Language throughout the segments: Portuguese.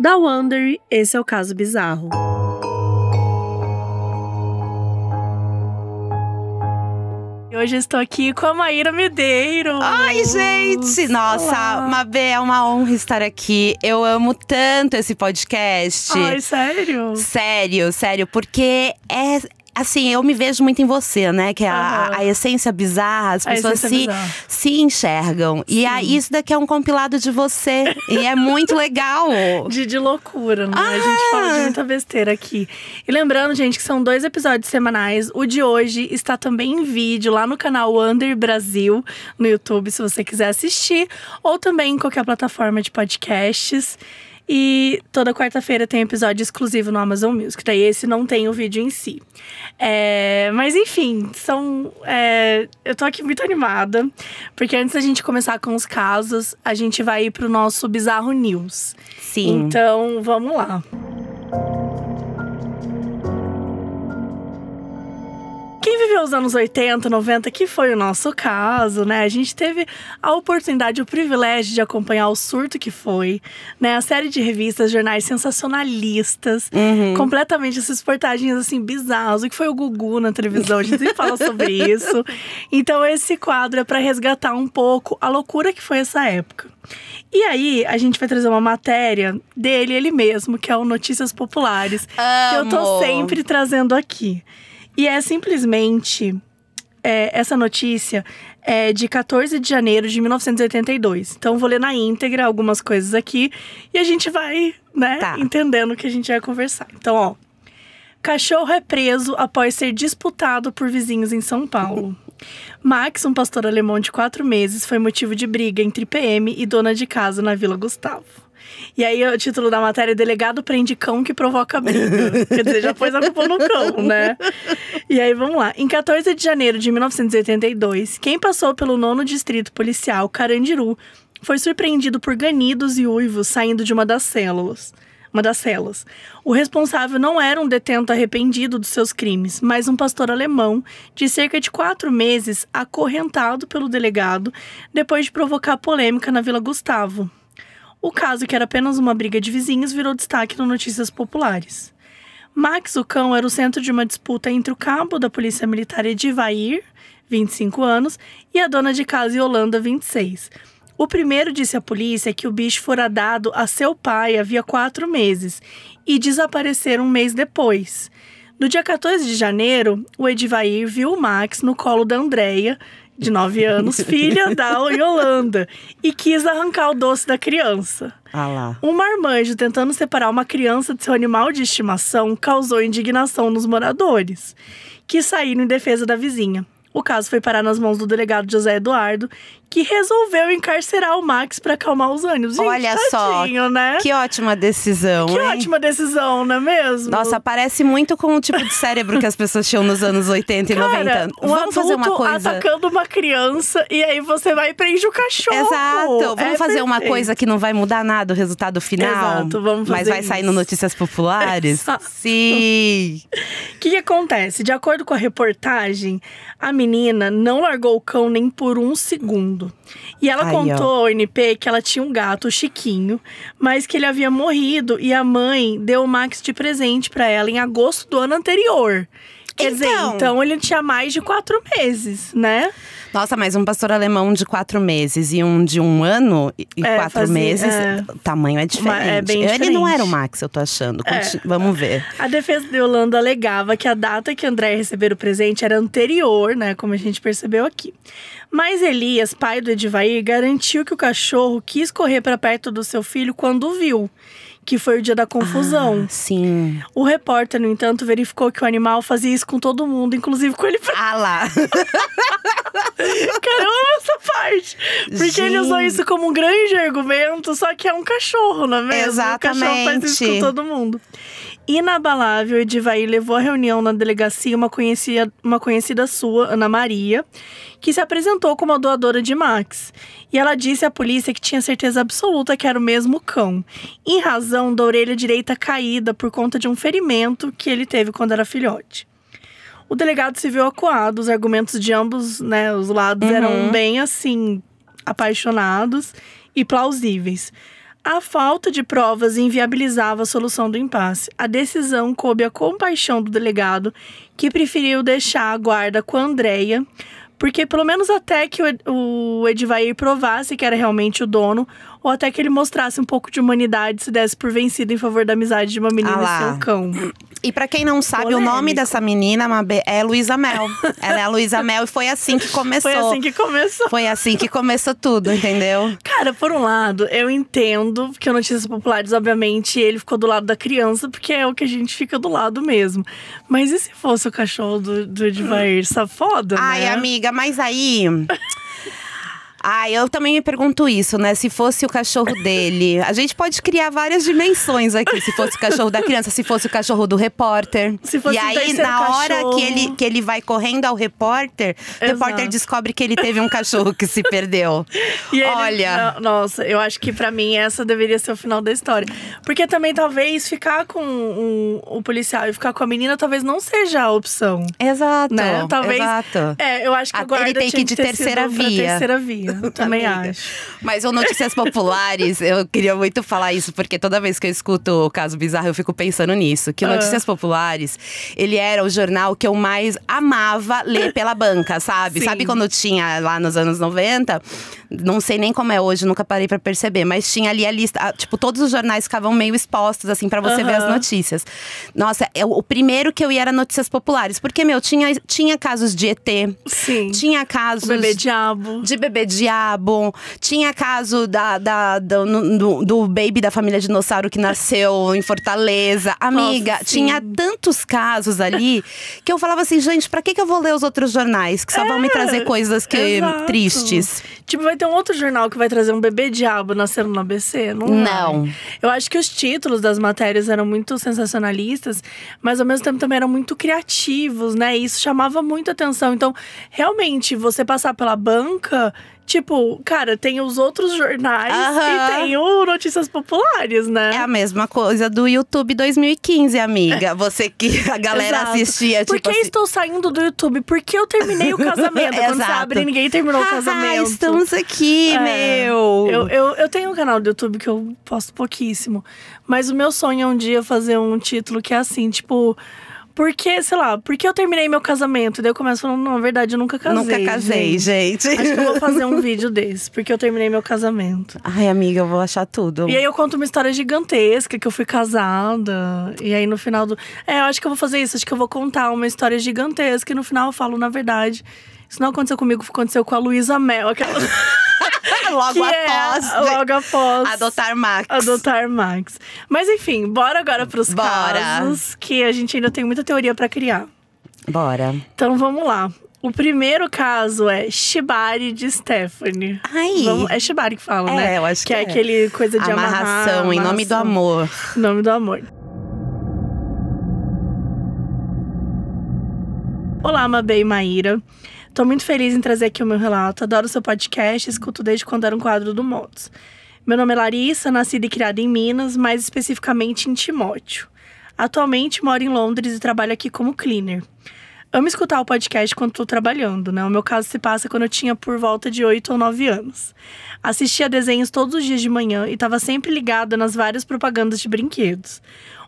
Da Wondery, esse é o caso bizarro. Hoje estou aqui com a Maíra Medeiros. Ai, gente! Nossa, Mabê, é uma honra estar aqui. Eu amo tanto esse podcast. Ai, sério? Sério, sério, porque é, assim, eu me vejo muito em você, né? Que é a, a essência bizarra, as pessoas se, bizarra. se enxergam. Sim. E a isso daqui é um compilado de você. e é muito legal. De, de loucura, né? Ah. A gente ah! fala de muita besteira aqui. E lembrando, gente, que são dois episódios semanais. O de hoje está também em vídeo lá no canal Under Brasil, no YouTube, se você quiser assistir. Ou também em qualquer plataforma de podcasts. E toda quarta-feira tem episódio exclusivo no Amazon Music. Daí esse não tem o vídeo em si. É, mas enfim, são. É, eu tô aqui muito animada, porque antes da gente começar com os casos, a gente vai ir pro nosso Bizarro News. Sim. Então vamos lá. Música quem viveu os anos 80, 90, que foi o nosso caso, né? A gente teve a oportunidade, o privilégio de acompanhar o surto que foi, né? A série de revistas, jornais sensacionalistas, uhum. completamente essas portagens assim bizarras, o que foi o Gugu na televisão, a gente sempre fala sobre isso. Então esse quadro é para resgatar um pouco a loucura que foi essa época. E aí, a gente vai trazer uma matéria dele, ele mesmo, que é o Notícias Populares, Amo. que eu tô sempre trazendo aqui. E é simplesmente é, essa notícia é de 14 de janeiro de 1982. Então vou ler na íntegra algumas coisas aqui e a gente vai, né, tá. entendendo o que a gente vai conversar. Então, ó. Cachorro é preso após ser disputado por vizinhos em São Paulo. Max, um pastor alemão de quatro meses, foi motivo de briga entre PM e dona de casa na Vila Gustavo. E aí o título da matéria é Delegado prende cão que provoca briga. Quer dizer, já pôs a culpa no cão, né? E aí vamos lá. Em 14 de janeiro de 1982, quem passou pelo nono distrito policial, Carandiru, foi surpreendido por ganidos e uivos saindo de uma das células uma das celas. O responsável não era um detento arrependido dos seus crimes, mas um pastor alemão de cerca de quatro meses acorrentado pelo delegado depois de provocar polêmica na Vila Gustavo. O caso, que era apenas uma briga de vizinhos, virou destaque no Notícias Populares. Max, o cão, era o centro de uma disputa entre o cabo da Polícia Militar Edivair, 25 anos, e a dona de casa Yolanda, 26. O primeiro disse à polícia que o bicho fora dado a seu pai havia quatro meses e desapareceram um mês depois. No dia 14 de janeiro, o Edivair viu o Max no colo da Andréia, de 9 anos, filha da Yolanda, e quis arrancar o doce da criança. Ah um marmanjo tentando separar uma criança de seu animal de estimação causou indignação nos moradores, que saíram em defesa da vizinha. O caso foi parar nas mãos do delegado José Eduardo, que resolveu encarcerar o Max para acalmar os ânimos. Gente, Olha tadinho, só, né? que ótima decisão. Que hein? ótima decisão, não é mesmo? Nossa, parece muito com o tipo de cérebro que as pessoas tinham nos anos 80 e Cara, 90. Um Vamos fazer uma coisa. atacando uma criança e aí você vai e prende o cachorro. Exato. É vamos é fazer perfeito. uma coisa que não vai mudar nada o resultado final. Exato, vamos fazer Mas vai isso. sair no Notícias Populares? Exato. Sim. O que, que acontece? De acordo com a reportagem, a menina não largou o cão nem por um segundo mundo. E ela Aí, contou ó. ao NP que ela tinha um gato, o Chiquinho, mas que ele havia morrido e a mãe deu o Max de presente para ela em agosto do ano anterior. Quer então, dizer, então ele tinha mais de quatro meses, né? Nossa, mas um pastor alemão de quatro meses e um de um ano e é, quatro fazia, meses, é. tamanho é, é diferente. É bem ele não era o Max, eu tô achando. É. Vamos ver. A defesa de Holanda alegava que a data que André receber o presente era anterior, né? Como a gente percebeu aqui. Mas Elias, pai do Edvaí, garantiu que o cachorro quis correr para perto do seu filho quando o viu que foi o dia da confusão. Ah, sim. O repórter, no entanto, verificou que o animal fazia isso com todo mundo, inclusive com ele. Ah lá! Caramba, essa parte! Porque Gente. ele usou isso como um grande argumento, só que é um cachorro, não é mesmo? Exatamente. O cachorro faz isso com todo mundo inabalável, Edivaí levou à reunião na delegacia uma conhecida, uma conhecida sua, Ana Maria, que se apresentou como a doadora de Max. E ela disse à polícia que tinha certeza absoluta que era o mesmo cão, em razão da orelha direita caída por conta de um ferimento que ele teve quando era filhote. O delegado se viu acuado, os argumentos de ambos, né, os lados uhum. eram bem assim apaixonados e plausíveis. A falta de provas inviabilizava a solução do impasse. A decisão coube à compaixão do delegado, que preferiu deixar a guarda com a Andrea, porque pelo menos até que o Edvair provasse que era realmente o dono, ou até que ele mostrasse um pouco de humanidade, se desse por vencido em favor da amizade de uma menina ah e seu cão. E para quem não sabe, Polêmico. o nome dessa menina Mabê, é Luísa Mel. Ela é a Luísa Mel e foi assim que começou. Foi assim que começou. Foi assim que começou tudo, entendeu? Cara, por um lado, eu entendo que o Notícias Populares, obviamente, ele ficou do lado da criança, porque é o que a gente fica do lado mesmo. Mas e se fosse o cachorro do, do Edvair? Safoda, é né? Ai, amiga, mas aí... Ah, eu também me pergunto isso, né? Se fosse o cachorro dele. A gente pode criar várias dimensões aqui. Se fosse o cachorro da criança, se fosse o cachorro do repórter. Se fosse e aí, na hora que ele, que ele vai correndo ao repórter, Exato. o repórter descobre que ele teve um cachorro que se perdeu. Ele, Olha. nossa, eu acho que para mim essa deveria ser o final da história. Porque também talvez ficar com um, o policial e ficar com a menina talvez não seja a opção. Exato. Né? Talvez. Exato. É, eu acho que agora. Ele tem que ir de terceira via. terceira via amiga. Eu também amiga. acho. Mas o Notícias Populares, eu queria muito falar isso, porque toda vez que eu escuto o caso bizarro, eu fico pensando nisso. Que o ah. Notícias Populares, ele era o jornal que eu mais amava ler pela banca, sabe? Sim. Sabe quando tinha lá nos anos 90? Não sei nem como é hoje, nunca parei para perceber, mas tinha ali a lista. Tipo, todos os jornais ficavam meio expostos, assim, para você uhum. ver as notícias. Nossa, eu, é o primeiro que eu ia era Notícias Populares, porque, meu, tinha, tinha casos de ET, Sim. tinha casos. O bebê Diabo. De bebê Diabo diabo. Tinha caso da, da do, do, do, baby da família dinossauro que nasceu em Fortaleza. Amiga, Nossa, tinha tantos casos ali que eu falava assim, gente, pra que, que eu vou ler os outros jornais? Que só é, vão me trazer é, coisas que exato. tristes. Tipo, vai ter um outro jornal que vai trazer um bebê diabo nascendo no ABC? Não. Não. Eu acho que os títulos das matérias eram muito sensacionalistas, mas ao mesmo tempo também eram muito criativos, né? E isso chamava muito atenção. Então, realmente, você passar pela banca Tipo, cara, tem os outros jornais e tem o Notícias Populares, né? É a mesma coisa do YouTube 2015, amiga. É. Você que a galera assistia, tipo Por que assim, estou saindo do YouTube? Por que eu terminei o casamento? Quando você Exato. abre, ninguém terminou o casamento. estamos aqui, É. meu. Eu, eu, eu tenho um canal do YouTube que eu posto pouquíssimo. Mas o meu sonho é um dia fazer um título que é assim, tipo. Porque, sei lá, porque eu terminei meu casamento? Daí eu começo falando, não, na verdade, eu nunca casei. Nunca casei, gente. gente. Acho que eu vou fazer um vídeo desse, porque eu terminei meu casamento. Ai, amiga, eu vou achar tudo. E aí eu conto uma história gigantesca que eu fui casada. E aí no final do. É, eu acho que eu vou fazer isso, acho que eu vou contar uma história gigantesca e no final eu falo, na verdade. Isso não aconteceu comigo, aconteceu com a Luísa Mel, aquela. logo é após. É logo após. Adotar Max. Adotar Max. Mas enfim, bora agora pros bora. casos, que a gente ainda tem muita teoria para criar. Bora. Então vamos lá. O primeiro caso é Shibari de Stephanie. Ai. Vamos, é Shibari que fala, é, né? É, eu acho que, é que é. aquele coisa de amarração, amarrar, amarração, em nome do amor. Em nome do amor. Olá, Mabei e Maíra. Estou muito feliz em trazer aqui o meu relato. Adoro seu podcast, escuto desde quando era um quadro do Motos. Meu nome é Larissa, nascida e criada em Minas, mais especificamente em Timóteo. Atualmente moro em Londres e trabalho aqui como cleaner. Amo escutar o podcast quando estou trabalhando, né? O meu caso se passa quando eu tinha por volta de 8 ou 9 anos. Assistia desenhos todos os dias de manhã e estava sempre ligada nas várias propagandas de brinquedos.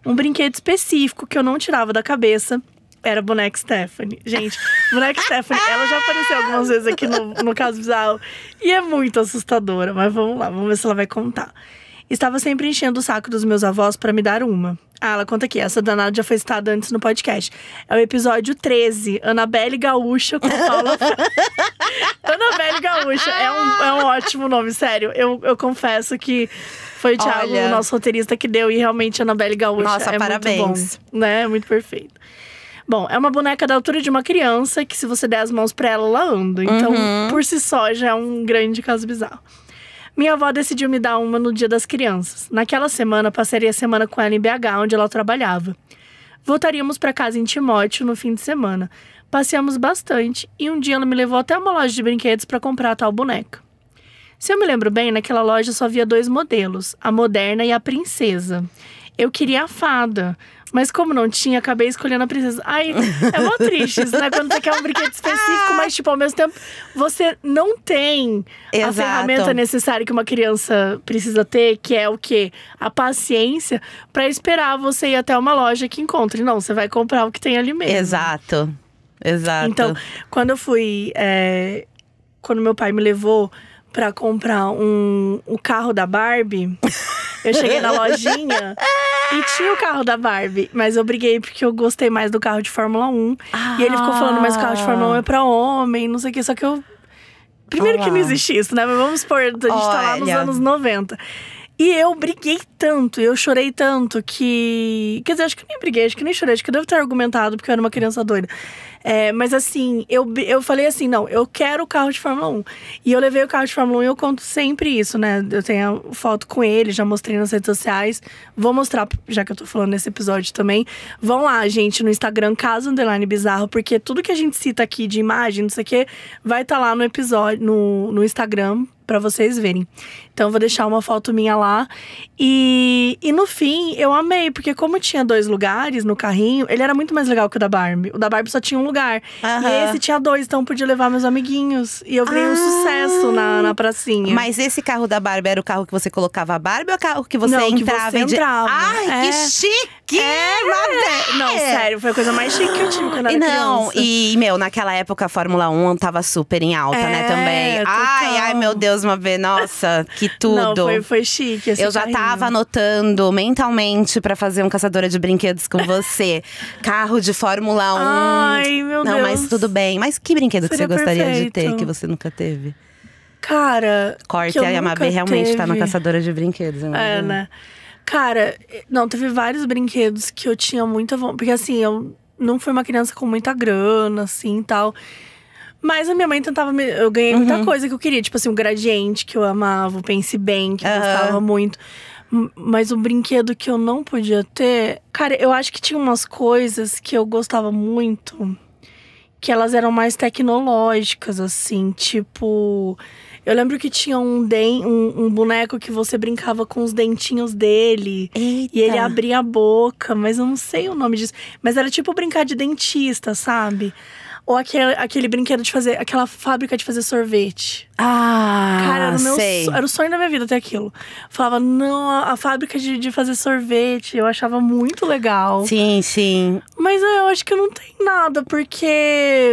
Um brinquedo específico que eu não tirava da cabeça era boneca Stephanie. Gente, boneca Stephanie, ela já apareceu algumas vezes aqui no, no caso bizarro. E é muito assustadora, mas vamos lá, vamos ver se ela vai contar. Estava sempre enchendo o saco dos meus avós para me dar uma. Ah, ela conta aqui, essa danada já foi citada antes no podcast. É o episódio 13, Anabelle Gaúcha com Paula. Anabelle Gaúcha é um, é um ótimo nome, sério. Eu, eu confesso que foi o Thiago, Olha... nosso roteirista, que deu, e realmente Anabelle Gaúcha. Nossa, é parabéns. Muito bom, né? É muito perfeito. Bom, é uma boneca da altura de uma criança que, se você der as mãos para ela, ela anda. Então, uhum. por si só, já é um grande caso bizarro. Minha avó decidiu me dar uma no Dia das Crianças. Naquela semana, passaria a semana com ela em BH, onde ela trabalhava. Voltaríamos para casa em Timóteo no fim de semana. Passeamos bastante e um dia ela me levou até uma loja de brinquedos para comprar a tal boneca. Se eu me lembro bem, naquela loja só havia dois modelos, a moderna e a princesa. Eu queria a fada, mas como não tinha, acabei escolhendo a princesa. Ai, é mó triste né? Quando você quer um brinquedo específico, mas, tipo, ao mesmo tempo, você não tem Exato. a ferramenta necessária que uma criança precisa ter, que é o quê? A paciência para esperar você ir até uma loja que encontre. Não, você vai comprar o que tem ali mesmo. Exato. Exato. Então, quando eu fui. É, quando meu pai me levou para comprar um, o carro da Barbie. Eu cheguei na lojinha e tinha o carro da Barbie, mas eu briguei porque eu gostei mais do carro de Fórmula 1. Ah. E ele ficou falando, mas o carro de Fórmula 1 é pra homem, não sei o que, só que eu. Primeiro Olá. que não existe isso, né? Mas vamos supor, a gente Olha. tá lá nos anos 90. E eu briguei tanto, eu chorei tanto que. Quer dizer, acho que nem briguei, acho que nem chorei, acho que eu devo ter argumentado porque eu era uma criança doida. É, mas assim, eu, eu falei assim: não, eu quero o carro de Fórmula 1. E eu levei o carro de Fórmula 1 e eu conto sempre isso, né? Eu tenho foto com ele, já mostrei nas redes sociais. Vou mostrar, já que eu tô falando nesse episódio também. Vão lá, gente, no Instagram, Caso Underline Bizarro, porque tudo que a gente cita aqui de imagem, não sei o quê, vai estar tá lá no episódio, no, no Instagram, para vocês verem. Então vou deixar uma foto minha lá. E, e no fim, eu amei, porque como tinha dois lugares no carrinho, ele era muito mais legal que o da Barbie. O da Barbie só tinha um lugar. E esse tinha dois, então eu podia levar meus amiguinhos. E eu ganhei ah. um sucesso na, na pracinha. Mas esse carro da Barbie era o carro que você colocava a Barbie ou o carro que você Não, entrava? Que você entrava. Ai, é. que chique! É. Não, é. sério, foi a coisa mais chique que eu tive quando era Não, criança. e, meu, naquela época a Fórmula 1 tava super em alta, né, é, né, também. Ai, ai, meu Deus, uma vez, nossa, que tudo. Não, foi, foi chique. Assim, eu já carrinho. tava anotando mentalmente para fazer um caçadora de brinquedos com você. Carro de Fórmula 1. Ai, meu Não, Deus. mas tudo bem. Mas que brinquedo Seria que você gostaria perfeito. de ter que você nunca teve? Cara. Corte, a Yamabe realmente tá na caçadora de brinquedos. É, né? Cara, não, teve vários brinquedos que eu tinha muita vontade. Porque assim, eu não fui uma criança com muita grana, assim e tal. Mas a minha mãe tentava. Me... Eu ganhei muita uhum. coisa que eu queria, tipo assim, o gradiente que eu amava, o Pense Bem, que eu uhum. gostava muito. Mas o brinquedo que eu não podia ter. Cara, eu acho que tinha umas coisas que eu gostava muito, que elas eram mais tecnológicas, assim, tipo. Eu lembro que tinha um, um, um, boneco que você brincava com os dentinhos dele. Eita. E ele abria a boca, mas eu não sei o nome disso. Mas era tipo brincar de dentista, sabe? Ou aquele, aquele brinquedo de fazer, aquela fábrica de fazer sorvete. Ah, Cara, era, meu, era o sonho da minha vida ter aquilo. Falava, não, a, a, fábrica de, de fazer sorvete, eu achava muito legal. Sim, sim. Mas eu acho que eu não tenho nada, porque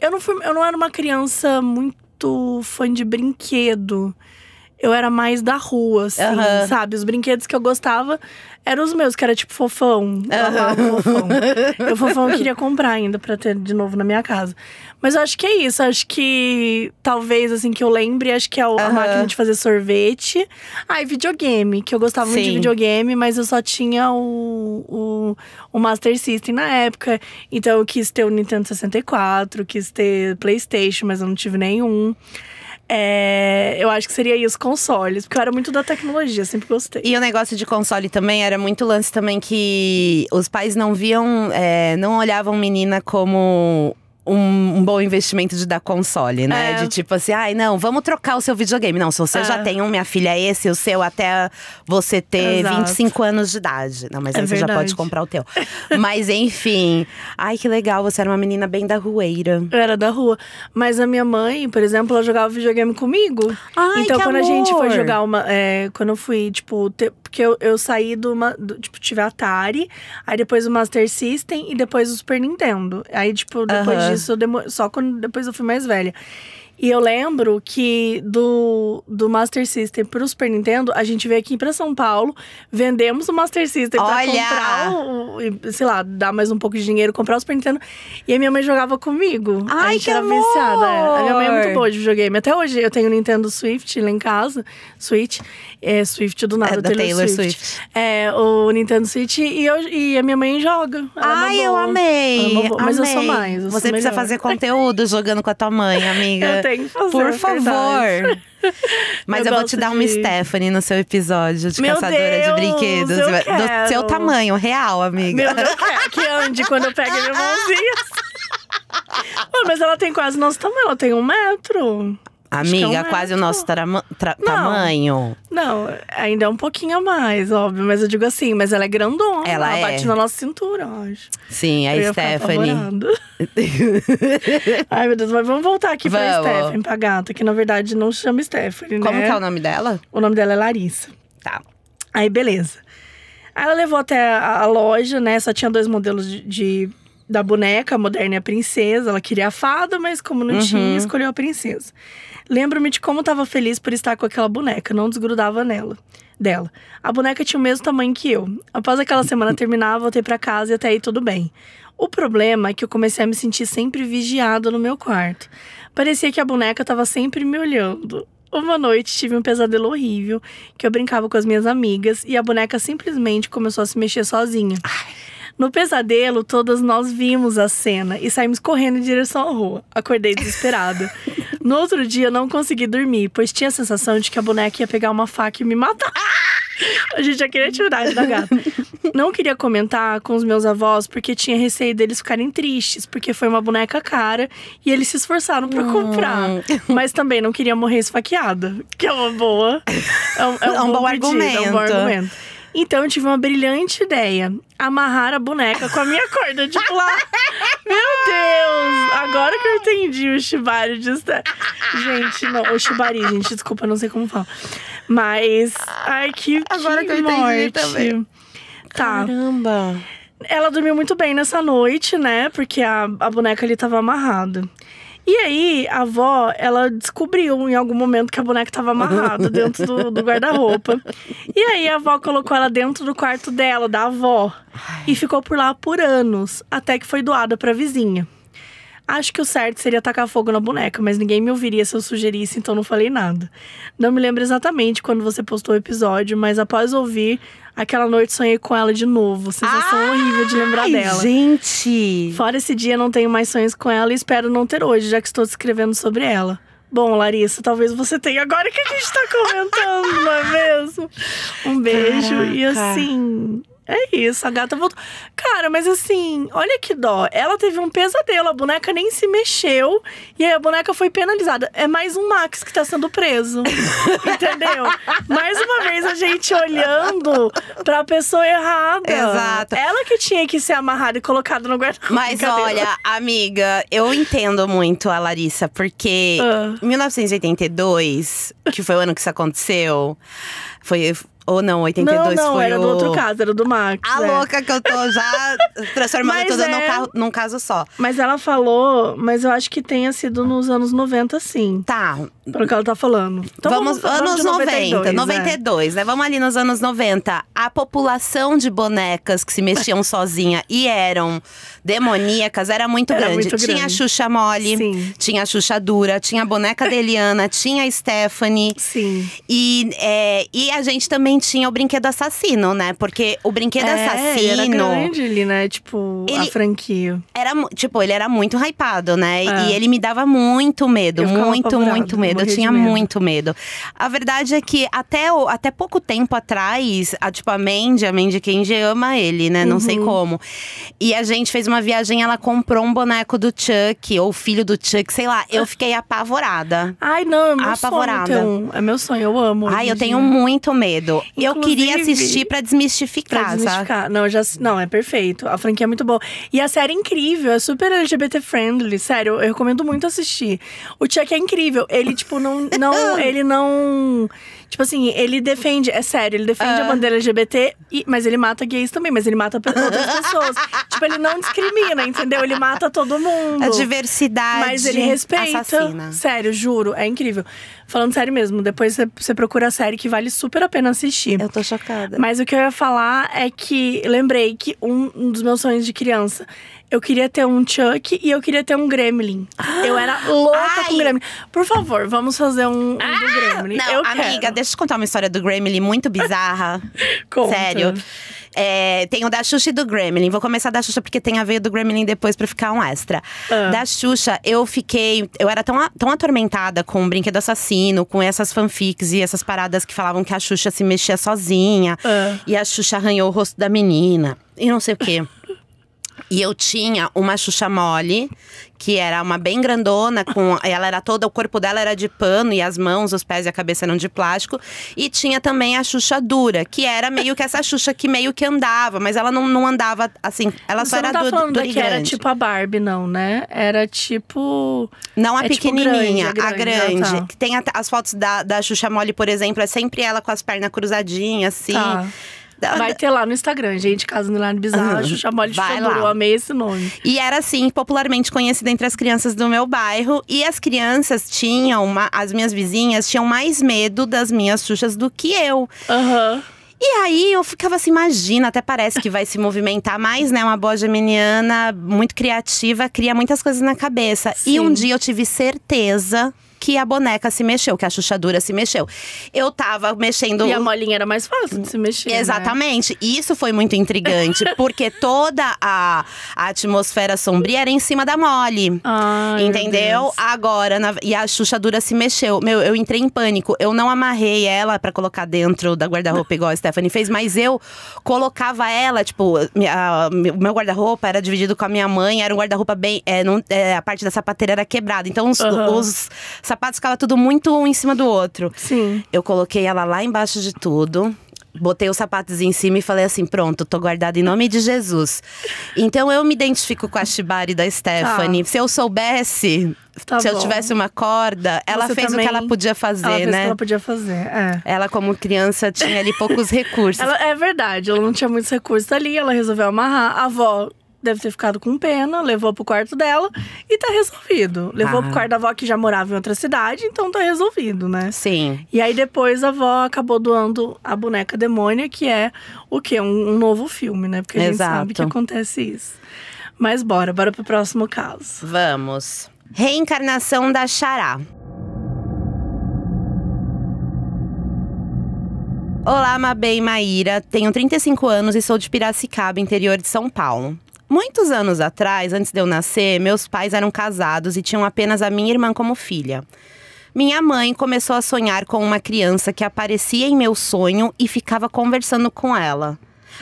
eu não, fui, eu não era uma criança muito fã de brinquedo eu era mais da rua, assim, sabe? Os brinquedos que eu gostava eram os meus, que era tipo fofão. Uhum. Eu fofão. eu fofão queria comprar ainda para ter de novo na minha casa. Mas eu acho que é isso. Acho que talvez, assim, que eu lembre, acho que é a uhum. máquina de fazer sorvete. Ah, e videogame, que eu gostava Sim. muito de videogame, mas eu só tinha o, o, o, Master System na época. Então eu quis ter o Nintendo 64, quis ter PlayStation, mas eu não tive nenhum. É, eu acho que seria isso, consoles, porque eu era muito da tecnologia, sempre gostei. E o negócio de console também era muito lance também que os pais não viam, é, não olhavam menina como um, um, bom investimento de dar console, né? É. De tipo assim, ai, não, vamos trocar o seu videogame. Não, se você é. já tem um, minha filha, é esse, o seu, até você ter Exato. 25 anos de idade. Não, mas é aí você já pode comprar o teu. mas enfim. Ai, que legal, você era uma menina bem da rueira. Eu era da rua. Mas a minha mãe, por exemplo, ela jogava videogame comigo. Ai, então, quando amor. a gente foi jogar uma. É, quando eu fui, tipo, ter, porque eu, eu saí uma. Do, tipo, tive a Atari, aí depois o Master System e depois o Super Nintendo. Aí, tipo, depois uh -huh. disso isso só quando, depois eu fui mais velha. E eu lembro que do, do Master System pro Super Nintendo, a gente veio aqui pra São Paulo, vendemos o Master System Olha! pra comprar o, sei lá, dar mais um pouco de dinheiro, comprar o Super Nintendo. E a minha mãe jogava comigo. Ai, a gente que era amor! viciada. A minha mãe é muito boa de videogame. Até hoje eu tenho o Nintendo Swift lá em casa. Switch. É, Swift do nada, é, da Taylor, Taylor Swift. Swift. É, o Nintendo Switch e, eu, e a minha mãe joga. Ela é Ai, eu amei. Ela é mas amei. eu sou mais. Eu Você precisa melhor. fazer conteúdo jogando com a tua mãe, amiga sem fazer. Por é favor. Mas eu, eu vou te dar de... uma Stephanie no seu episódio de Meu caçadora Deus, de brinquedos. Eu quero. Do seu tamanho, real, amiga. Meu Deus, que ande quando eu pego minha mãozinha. mas ela tem quase nosso tamanho, ela tem um metro. É Amiga, é quase o nosso não, tamanho. Não, ainda é um pouquinho a mais, óbvio. Mas eu digo assim, mas ela é grandona. Ela, ela é. bate na nossa cintura, eu acho. Sim, a eu Stephanie. Ai, meu Deus, mas vamos voltar aqui vamos. pra Stephanie, pra gata, que na verdade não chama Stephanie, né? Como que é o nome dela? O nome dela é Larissa. Tá. Aí, beleza. Aí ela levou até a, a loja, né? Só tinha dois modelos de, de da boneca moderna e é a princesa. Ela queria a fada, mas como não uhum. tinha, escolheu a princesa. Lembro-me de como estava feliz por estar com aquela boneca, não desgrudava nela dela. A boneca tinha o mesmo tamanho que eu. Após aquela semana terminar, voltei para casa e até aí tudo bem. O problema é que eu comecei a me sentir sempre vigiado no meu quarto. Parecia que a boneca estava sempre me olhando. Uma noite tive um pesadelo horrível que eu brincava com as minhas amigas e a boneca simplesmente começou a se mexer sozinha. Ai. No pesadelo, todas nós vimos a cena e saímos correndo em direção à rua. Acordei desesperada. no outro dia, não consegui dormir, pois tinha a sensação de que a boneca ia pegar uma faca e me matar. a gente já queria tirar da gata. Não queria comentar com os meus avós porque tinha receio deles ficarem tristes, porque foi uma boneca cara e eles se esforçaram para hum. comprar. Mas também não queria morrer esfaqueada, que é uma boa. É um, é um, é um bom, bom, argumento. é um bom argumento. Então eu tive uma brilhante ideia: amarrar a boneca com a minha corda de pular. Meu Deus! Agora que eu entendi o shibari de Gente, não, o shibari, gente, desculpa, não sei como falar. Mas, ai que Agora que, que eu entendi também. Tá. Caramba. Ela dormiu muito bem nessa noite, né? Porque a, a boneca ali tava amarrada. E aí, a avó, ela descobriu em algum momento que a boneca estava amarrada dentro do, do guarda-roupa. E aí, a avó colocou ela dentro do quarto dela, da avó. E ficou por lá por anos, até que foi doada a vizinha. Acho que o certo seria tacar fogo na boneca, mas ninguém me ouviria se eu sugerisse, então não falei nada. Não me lembro exatamente quando você postou o episódio, mas após ouvir, aquela noite sonhei com ela de novo. Sensação horrível de lembrar dela. Gente! Fora esse dia, não tenho mais sonhos com ela e espero não ter hoje, já que estou escrevendo sobre ela. Bom, Larissa, talvez você tenha agora que a gente tá comentando, não é mesmo? Um beijo Caraca. e assim. É isso, a gata voltou. Cara, mas assim, olha que dó. Ela teve um pesadelo, a boneca nem se mexeu e aí a boneca foi penalizada. É mais um Max que tá sendo preso. entendeu? Mais uma vez a gente olhando pra pessoa errada. Exato. Ela que tinha que ser amarrada e colocada no guarda-roupa. Mas olha, amiga, eu entendo muito a Larissa, porque uh. Ah. 1982, que foi o ano que isso aconteceu, foi ou não, 82 não, não, foi era o... do outro caso, era do Max. A é. louca que eu tô já transformando mas tudo é... num, carro, num caso só. Mas ela falou, mas eu acho que tenha sido nos anos 90, sim. Tá. Pelo que ela tá falando. Então vamos, vamos anos 90, 92, 92 né? Vamos ali nos anos 90. A população de bonecas que se mexiam sozinha e eram demoníacas era muito era grande. Muito tinha grande. a Xuxa Mole, sim. tinha a Xuxa Dura, tinha a boneca Deliana, tinha a Stephanie. Sim. E, é, e a gente também tinha o brinquedo assassino, né? Porque o brinquedo é, assassino. Era grande ele, né? Tipo, ele a franquia. Era, tipo, ele era muito hypado, né? É. E ele me dava muito medo, muito, muito medo. Eu tinha medo. muito medo. A verdade é que até, até pouco tempo atrás, a, tipo, a Mandy, a Mandy Kenji ama ele, né? Não uhum. sei como. E a gente fez uma viagem, ela comprou um boneco do Chuck, ou filho do Chuck, sei lá. Eu ah. fiquei apavorada. Ai, não, é meu apavorada. sonho. Então. É meu sonho, eu amo. Ai, eu tenho muito medo. E eu queria assistir para desmistificar, pra desmistificar. Não, já, não, é perfeito. A franquia é muito boa. E a série é incrível, é super LGBT friendly, sério, eu recomendo muito assistir. O Chuck é incrível. Ele tipo não não, ele não Tipo assim, ele defende, é sério, ele defende a ah. bandeira LGBT, e, mas ele mata gays também, mas ele mata outras pessoas. tipo, ele não discrimina, entendeu? Ele mata todo mundo. A diversidade. Mas ele respeita. Assassina. Sério, juro, é incrível. Falando sério mesmo, depois você procura a série que vale super a pena assistir. Eu tô chocada. Mas o que eu ia falar é que lembrei que um, um dos meus sonhos de criança eu queria ter um Chuck e eu queria ter um Gremlin. Ah, eu era louca ai. com Gremlin. Por favor, vamos fazer um, um ah, do Gremlin. Não, eu amiga, quero. deixa eu contar uma história do Gremlin muito bizarra. Conta. Sério. É, tem o da Xuxa e do Gremlin. Vou começar da Xuxa porque tem a veia do Gremlin depois pra ficar um extra. Ah. Da Xuxa, eu fiquei. Eu era tão, tão atormentada com o brinquedo assassino, com essas fanfics e essas paradas que falavam que a Xuxa se mexia sozinha. Ah. E a Xuxa arranhou o rosto da menina. E não sei o quê. E eu tinha uma Xuxa Mole, que era uma bem grandona, com ela era toda, o corpo dela era de pano e as mãos, os pés e a cabeça eram de plástico. E tinha também a Xuxa Dura, que era meio que essa Xuxa que meio que andava, mas ela não, não andava assim, ela Você só era era tá falando que grande. era tipo a Barbie, não, né? Era tipo. Não a é tipo pequenininha, tipo grande, a grande. Ah, tá. Tem as fotos da, da Xuxa Mole, por exemplo, é sempre ela com as pernas cruzadinhas, assim. Tá. Vai ter lá no Instagram, gente, Casa do Lar Bizarro, uhum. Xuxa Mole de Fedor, amei esse nome. E era assim, popularmente conhecida entre as crianças do meu bairro. E as crianças tinham, uma, as minhas vizinhas, tinham mais medo das minhas Xuxas do que eu. Aham. Uhum. E aí eu ficava assim, imagina, até parece que vai se movimentar mais, né? Uma boa geminiana, muito criativa, cria muitas coisas na cabeça. Sim. E um dia eu tive certeza que a boneca se mexeu, que a chuchadura se mexeu. Eu tava mexendo. E a molinha era mais fácil de se mexer. Né? Exatamente. Né? Isso foi muito intrigante, porque toda a, a, atmosfera sombria era em cima da mole. Ai, entendeu? Agora, na, e a chuchadura se mexeu. Meu, eu entrei em pânico. Eu não amarrei ela para colocar dentro da guarda-roupa igual a Stephanie fez, mas eu colocava ela, tipo, o meu guarda-roupa era dividido com a minha mãe, era um guarda-roupa bem. É, não, é, a parte da sapateira era quebrada. Então, os, uhum. os sapatos ficava tudo muito um em cima do outro. Sim. Eu coloquei ela lá embaixo de tudo botei os sapatos em cima e falei assim: pronto, tô guardada em nome de Jesus. Então eu me identifico com a Shibari da Stephanie. Ah. Se eu soubesse, tá se bom. eu tivesse uma corda, ela Você fez o que ela podia fazer, ela fez né? O que ela podia fazer. É. Ela, como criança, tinha ali poucos recursos. Ela, é verdade, ela não tinha muitos recursos ali, ela resolveu amarrar. A avó deve ter ficado com pena, levou pro quarto dela e tá resolvido. Levou ah. pro quarto da avó que já morava em outra cidade, então tá resolvido, né? Sim. E aí depois a avó acabou doando a boneca demônia, que é o quê? Um, um novo filme, né? Porque a gente sabe que acontece isso. Mas bora, bora pro próximo caso. Vamos. Reencarnação da Xará. Olá, Mabê e Maíra. Tenho 35 anos e sou de Piracicaba, interior de São Paulo. Muitos anos atrás, antes de eu nascer, meus pais eram casados e tinham apenas a minha irmã como filha. Minha mãe começou a sonhar com uma criança que aparecia em meu sonho e ficava conversando com ela.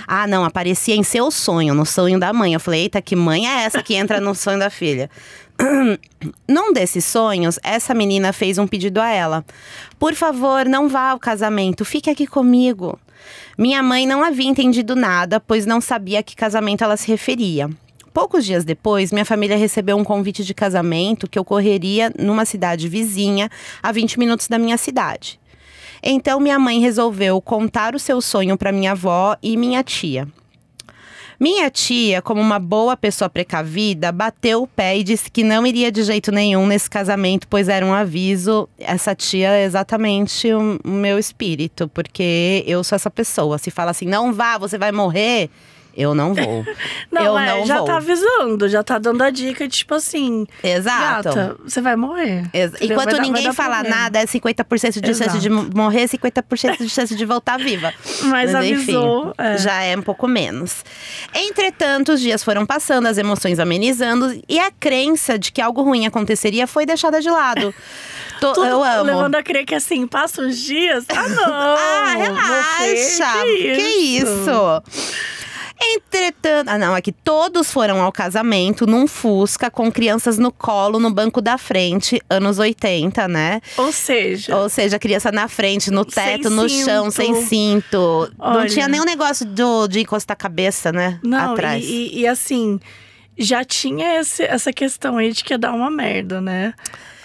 Ah, não, aparecia em seu sonho, no sonho da mãe. Eu falei, eita, que mãe é essa que entra no sonho da filha? Num desses sonhos, essa menina fez um pedido a ela: Por favor, não vá ao casamento, fique aqui comigo. Minha mãe não havia entendido nada, pois não sabia a que casamento ela se referia. Poucos dias depois, minha família recebeu um convite de casamento que ocorreria numa cidade vizinha, a 20 minutos da minha cidade. Então, minha mãe resolveu contar o seu sonho para minha avó e minha tia. Minha tia, como uma boa pessoa precavida, bateu o pé e disse que não iria de jeito nenhum nesse casamento, pois era um aviso. Essa tia é exatamente o meu espírito, porque eu sou essa pessoa. Se fala assim, não vá, você vai morrer. Eu não vou. não, eu é, não já vou. tá avisando, já tá dando a dica, tipo assim. Exato. Gata, você vai morrer. Ex Enquanto vai ninguém falar nada, é 50% de Exato. chance de morrer, 50% de chance de voltar viva. Mas, Mas avisou. é. Já é um pouco menos. Entretanto, os dias foram passando, as emoções amenizando e a crença de que algo ruim aconteceria foi deixada de lado. Tô, Tudo eu amo. levando a crer que é assim, passa uns dias. Tá ah, não! ah, relaxa! que, que isso? Entretanto. Ah, não, aqui todos foram ao casamento num Fusca com crianças no colo no banco da frente, anos 80, né? Ou seja. Ou seja, criança na frente, no teto, no cinto. chão, sem cinto. Olha. Não tinha nenhum negócio de, de encostar a cabeça, né? Não, atrás. E, e assim, já tinha esse, essa questão aí de que ia dar uma merda, né?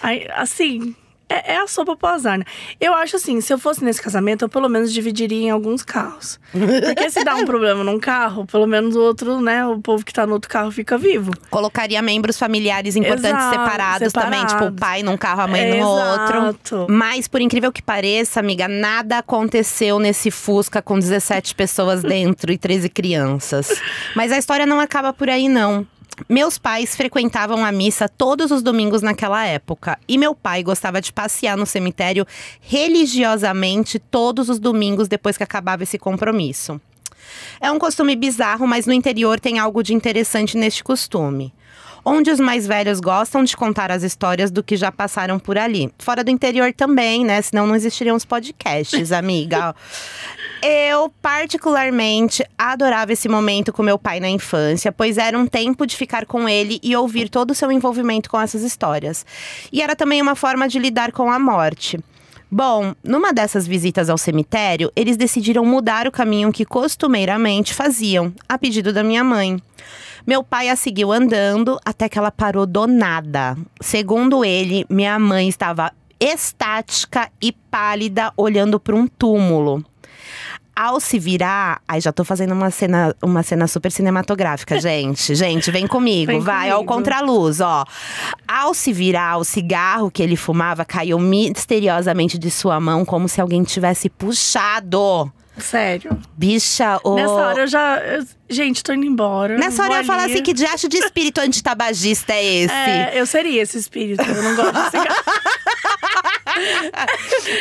Aí, assim, é, é, a sopa pós-arna. Né? Eu acho assim, se eu fosse nesse casamento, eu pelo menos dividiria em alguns carros. Porque se dá um problema num carro, pelo menos o outro, né? O povo que tá no outro carro fica vivo. Colocaria membros familiares importantes exato, separados, também. Tipo, o pai num carro, a mãe no outro. Mas, por incrível que pareça, amiga, nada aconteceu nesse Fusca com 17 pessoas dentro e 13 crianças. Mas a história não acaba por aí, não. Meus pais frequentavam a missa todos os domingos naquela época e meu pai gostava de passear no cemitério religiosamente todos os domingos depois que acabava esse compromisso. É um costume bizarro, mas no interior tem algo de interessante neste costume. Onde os mais velhos gostam de contar as histórias do que já passaram por ali. Fora do interior também, né? Senão não existiriam os podcasts, amiga. Eu, particularmente, adorava esse momento com meu pai na infância, pois era um tempo de ficar com ele e ouvir todo o seu envolvimento com essas histórias. E era também uma forma de lidar com a morte. Bom, numa dessas visitas ao cemitério, eles decidiram mudar o caminho que costumeiramente faziam, a pedido da minha mãe. Meu pai a seguiu andando até que ela parou do nada. Segundo ele, minha mãe estava estática e pálida olhando para um túmulo ao se virar. aí já tô fazendo uma cena, uma cena super cinematográfica, gente. gente, vem comigo, vem vai. Comigo. Ao contraluz, ó. Ao se virar, o cigarro que ele fumava caiu misteriosamente de sua mão, como se alguém tivesse puxado. Sério. Bicha, ô. Nessa hora eu já. Eu, gente, tô indo embora. Nessa hora eu ia falar assim: que diacho de espírito antitabagista é esse? É, eu seria esse espírito. Eu não gosto desse cara.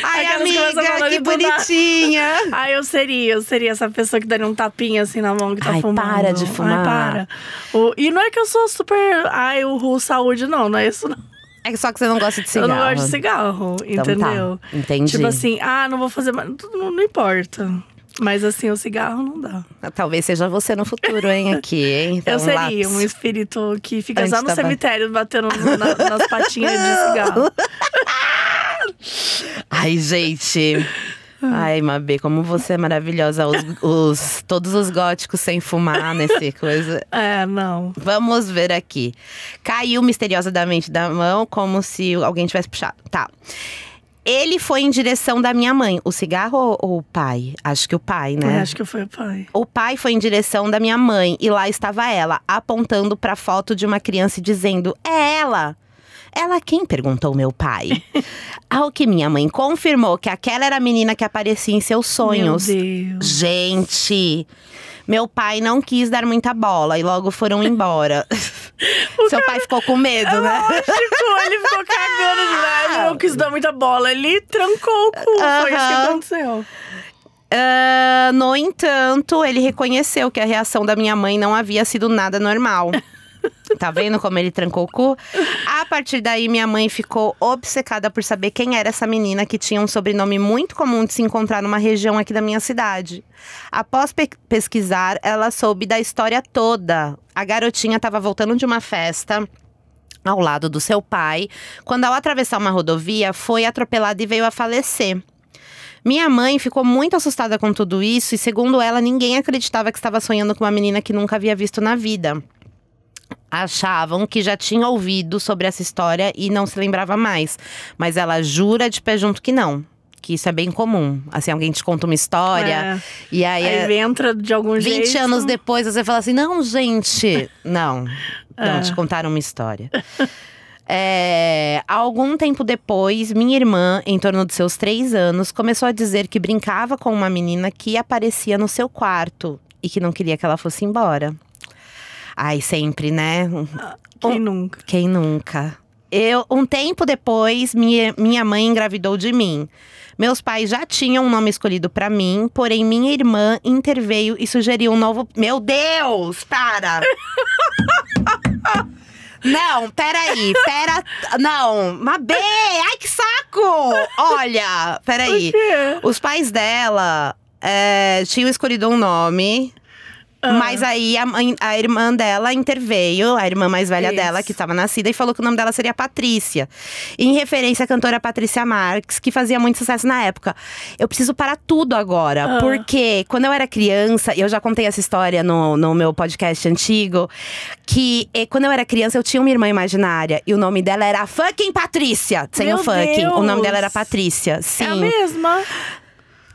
Ai, amiga, que, bonitinha. Ai, eu seria, eu seria essa pessoa que daria um tapinha assim na mão que tá Ai, fumando. para de fumar. Ai, para. O, e não é que eu sou super. Ai, o Ru Saúde, não, não é isso não. É só que você não gosta de cigarro. Eu não gosto de cigarro, então tá, entendeu? Tá. Entendi. Tipo assim, ah, não vou fazer mais. Não, não importa. Mas assim, o cigarro não dá. Ah, talvez seja você no futuro, hein, aqui, hein? Então, eu seria um espírito que fica só no tava... cemitério batendo nas patinhas de cigarro. Ai, gente. Ai, Mabê, como você é maravilhosa. Os, os, todos os góticos sem fumar nesse coisa. É, não. Vamos ver aqui. Caiu misteriosamente da mão, como se alguém tivesse puxado. Tá. Ele foi em direção da minha mãe. O cigarro ou, ou o pai? Acho que o pai, né? Eu acho que foi o pai. O pai foi em direção da minha mãe e lá estava ela, apontando para a foto de uma criança e dizendo: "É ela". Ela quem? perguntou meu pai. Ao que minha mãe confirmou que aquela era a menina que aparecia em seus sonhos. Meu Deus. Gente, meu pai não quis dar muita bola e logo foram embora. O Seu cara... pai ficou com medo, é né? Lógico, ele ficou cagando demais, não quis dar muita bola. Ele trancou o cu, uh -huh. foi isso que aconteceu. Uh, no entanto, ele reconheceu que a reação da minha mãe não havia sido nada normal. Tá vendo como ele trancou o cu? A partir daí, minha mãe ficou obcecada por saber quem era essa menina que tinha um sobrenome muito comum de se encontrar numa região aqui da minha cidade. Após pe pesquisar, ela soube da história toda. A garotinha estava voltando de uma festa ao lado do seu pai, quando ao atravessar uma rodovia, foi atropelada e veio a falecer. Minha mãe ficou muito assustada com tudo isso e, segundo ela, ninguém acreditava que estava sonhando com uma menina que nunca havia visto na vida achavam que já tinha ouvido sobre essa história e não se lembrava mais. Mas ela jura de pé junto que não. Que isso é bem comum. Assim, alguém te conta uma história é. e aí. Aí é entra de algum 20 jeito. 20 anos depois você fala assim: não, gente, não. Não, é. te contaram uma história. É, algum tempo depois, minha irmã, em torno dos seus três anos, começou a dizer que brincava com uma menina que aparecia no seu quarto e que não queria que ela fosse embora. Ai, sempre, né? Ah, quem nunca? Quem nunca? Eu, um tempo depois, minha, minha mãe engravidou de mim. Meus pais já tinham um nome escolhido para mim, porém minha irmã interveio e sugeriu um novo. Meu Deus! Para! Não, peraí, pera. Não, Mabê! Ai, que saco! Olha, peraí. Os pais dela é, tinham escolhido um nome ah. Mas aí a, mãe, a irmã dela interveio, a irmã mais velha Isso. dela, que estava nascida, e falou que o nome dela seria Patrícia. Em referência à cantora Patrícia Marques, que fazia muito sucesso na época. Eu preciso parar tudo agora, ah. porque quando eu era criança, eu já contei essa história no, no meu podcast antigo, que eh, quando eu era criança eu tinha uma irmã imaginária e o nome dela era Fucking Patrícia. Sem meu o fucking. Deus. O nome dela era Patrícia. Sim. É a mesma.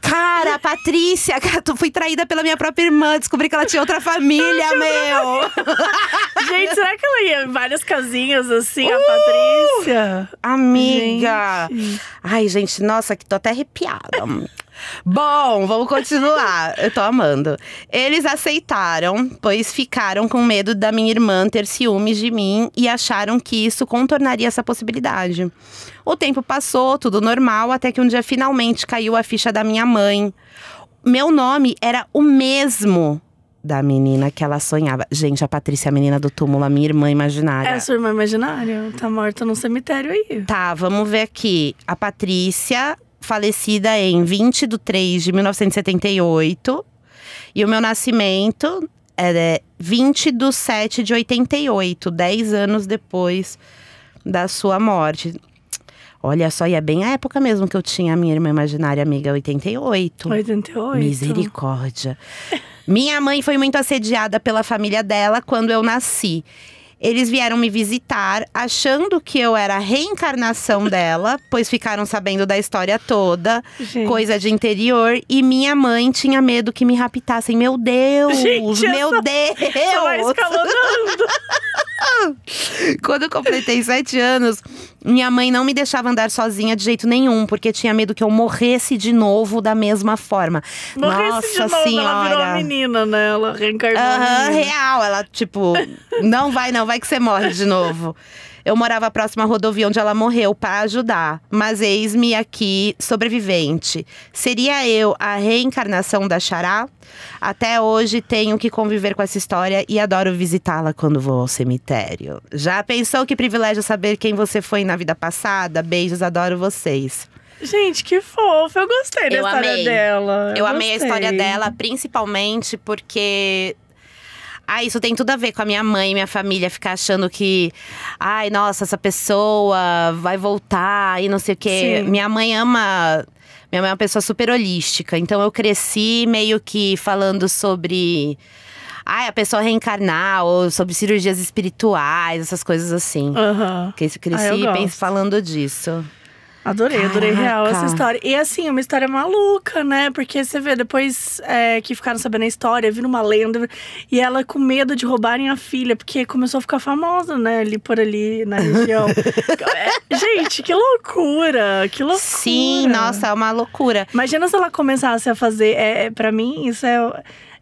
Cara, Patrícia, tu fui traída pela minha própria irmã. Descobri que ela tinha outra família, tinha meu. Outra... Gente, será que ela ia em várias casinhas assim, uh! a Patrícia? Amiga. Gente. Ai, gente, nossa, que tô até arrepiada. Bom, vamos continuar. Eu tô amando. Eles aceitaram, pois ficaram com medo da minha irmã ter ciúmes de mim e acharam que isso contornaria essa possibilidade. O tempo passou, tudo normal, até que um dia finalmente caiu a ficha da minha mãe. Meu nome era o mesmo da menina que ela sonhava. Gente, a Patrícia, é a menina do túmulo, a minha irmã imaginária. É sua irmã imaginária? Tá morta num cemitério aí. Tá, vamos ver aqui. A Patrícia falecida em 20 de 3 de 1978. E o meu nascimento é 20 é, de 7 de 88, 10 anos depois da sua morte. Olha só, e é bem a época mesmo que eu tinha a minha irmã imaginária amiga 88. 88. Misericórdia. minha mãe foi muito assediada pela família dela quando eu nasci. Eles vieram me visitar achando que eu era a reencarnação dela, pois ficaram sabendo da história toda, Gente. coisa de interior. E minha mãe tinha medo que me raptassem. Meu Deus! Gente, meu Deus! escalonando. Quando eu completei sete anos, minha mãe não me deixava andar sozinha de jeito nenhum, porque tinha medo que eu morresse de novo da mesma forma. Morresse Nossa de novo, senhora. ela virou uma menina, né? Ela reencarnou. Aham, uh -huh, real. Ela, tipo, não vai, não vai vai é que você morre de novo. Eu morava próximo à rodovia onde ela morreu para ajudar, mas eis-me aqui sobrevivente. Seria eu a reencarnação da Xará? Até hoje tenho que conviver com essa história e adoro visitá-la quando vou ao cemitério. Já pensou que privilégio saber quem você foi na vida passada? Beijos, adoro vocês. Gente, que fofa! Eu gostei da eu história amei. dela. Eu, eu amei a história dela, principalmente porque ah, isso tem tudo a ver com a minha mãe, minha família ficar achando que, ai, nossa, essa pessoa vai voltar e não sei o quê. Sim. Minha mãe ama. Minha mãe é uma pessoa super holística, então eu cresci meio que falando sobre ai a pessoa reencarnar, ou sobre cirurgias espirituais, essas coisas assim. Uhum. Que eu cresci ah, eu falando disso. Adorei, Caraca. adorei real essa história. E assim, é uma história maluca, né? Porque você vê, depois é, que ficaram sabendo a história, vindo uma lenda, e ela com medo de roubarem a filha, porque começou a ficar famosa, né? Ali por ali na região. é, gente, que loucura! Que loucura! Sim, nossa, é uma loucura. Imagina se ela começasse a fazer. É, é para mim, isso é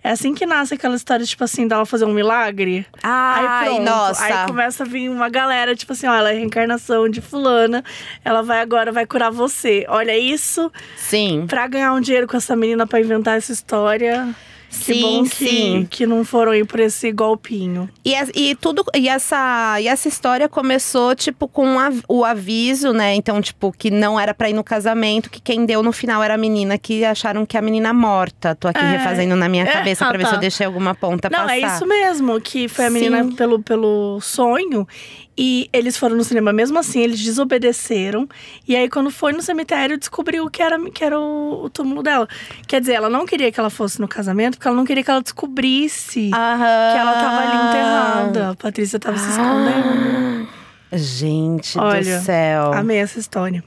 é assim que nasce aquela história, tipo assim, dela fazer um milagre. Ah, aí nossa. Aí começa a vir uma galera, tipo assim, ó, ela é reencarnação de fulana, ela vai agora, vai curar você. Olha isso. Sim. Pra ganhar um dinheiro com essa menina, pra inventar essa história. Sim, que bom que, sim. Que não foram ir por esse golpinho. E, e tudo e essa e essa história começou tipo com a, o aviso, né? Então tipo que não era para ir no casamento, que quem deu no final era a menina que acharam que é a menina morta. Tô aqui é. refazendo na minha é, cabeça é, ah, para ver se eu tá. deixei alguma ponta não, é passar. Não, é isso mesmo, que foi a menina pelo pelo sonho e eles foram no cinema mesmo assim, eles desobedeceram. E aí, quando foi no cemitério, descobriu que era, que era o, o túmulo dela. Quer dizer, ela não queria que ela fosse no casamento, porque ela não queria que ela descobrisse Aham. que ela tava ali enterrada. A Patrícia tava se escondendo. Ah. Gente Olha, do céu. Amei essa história.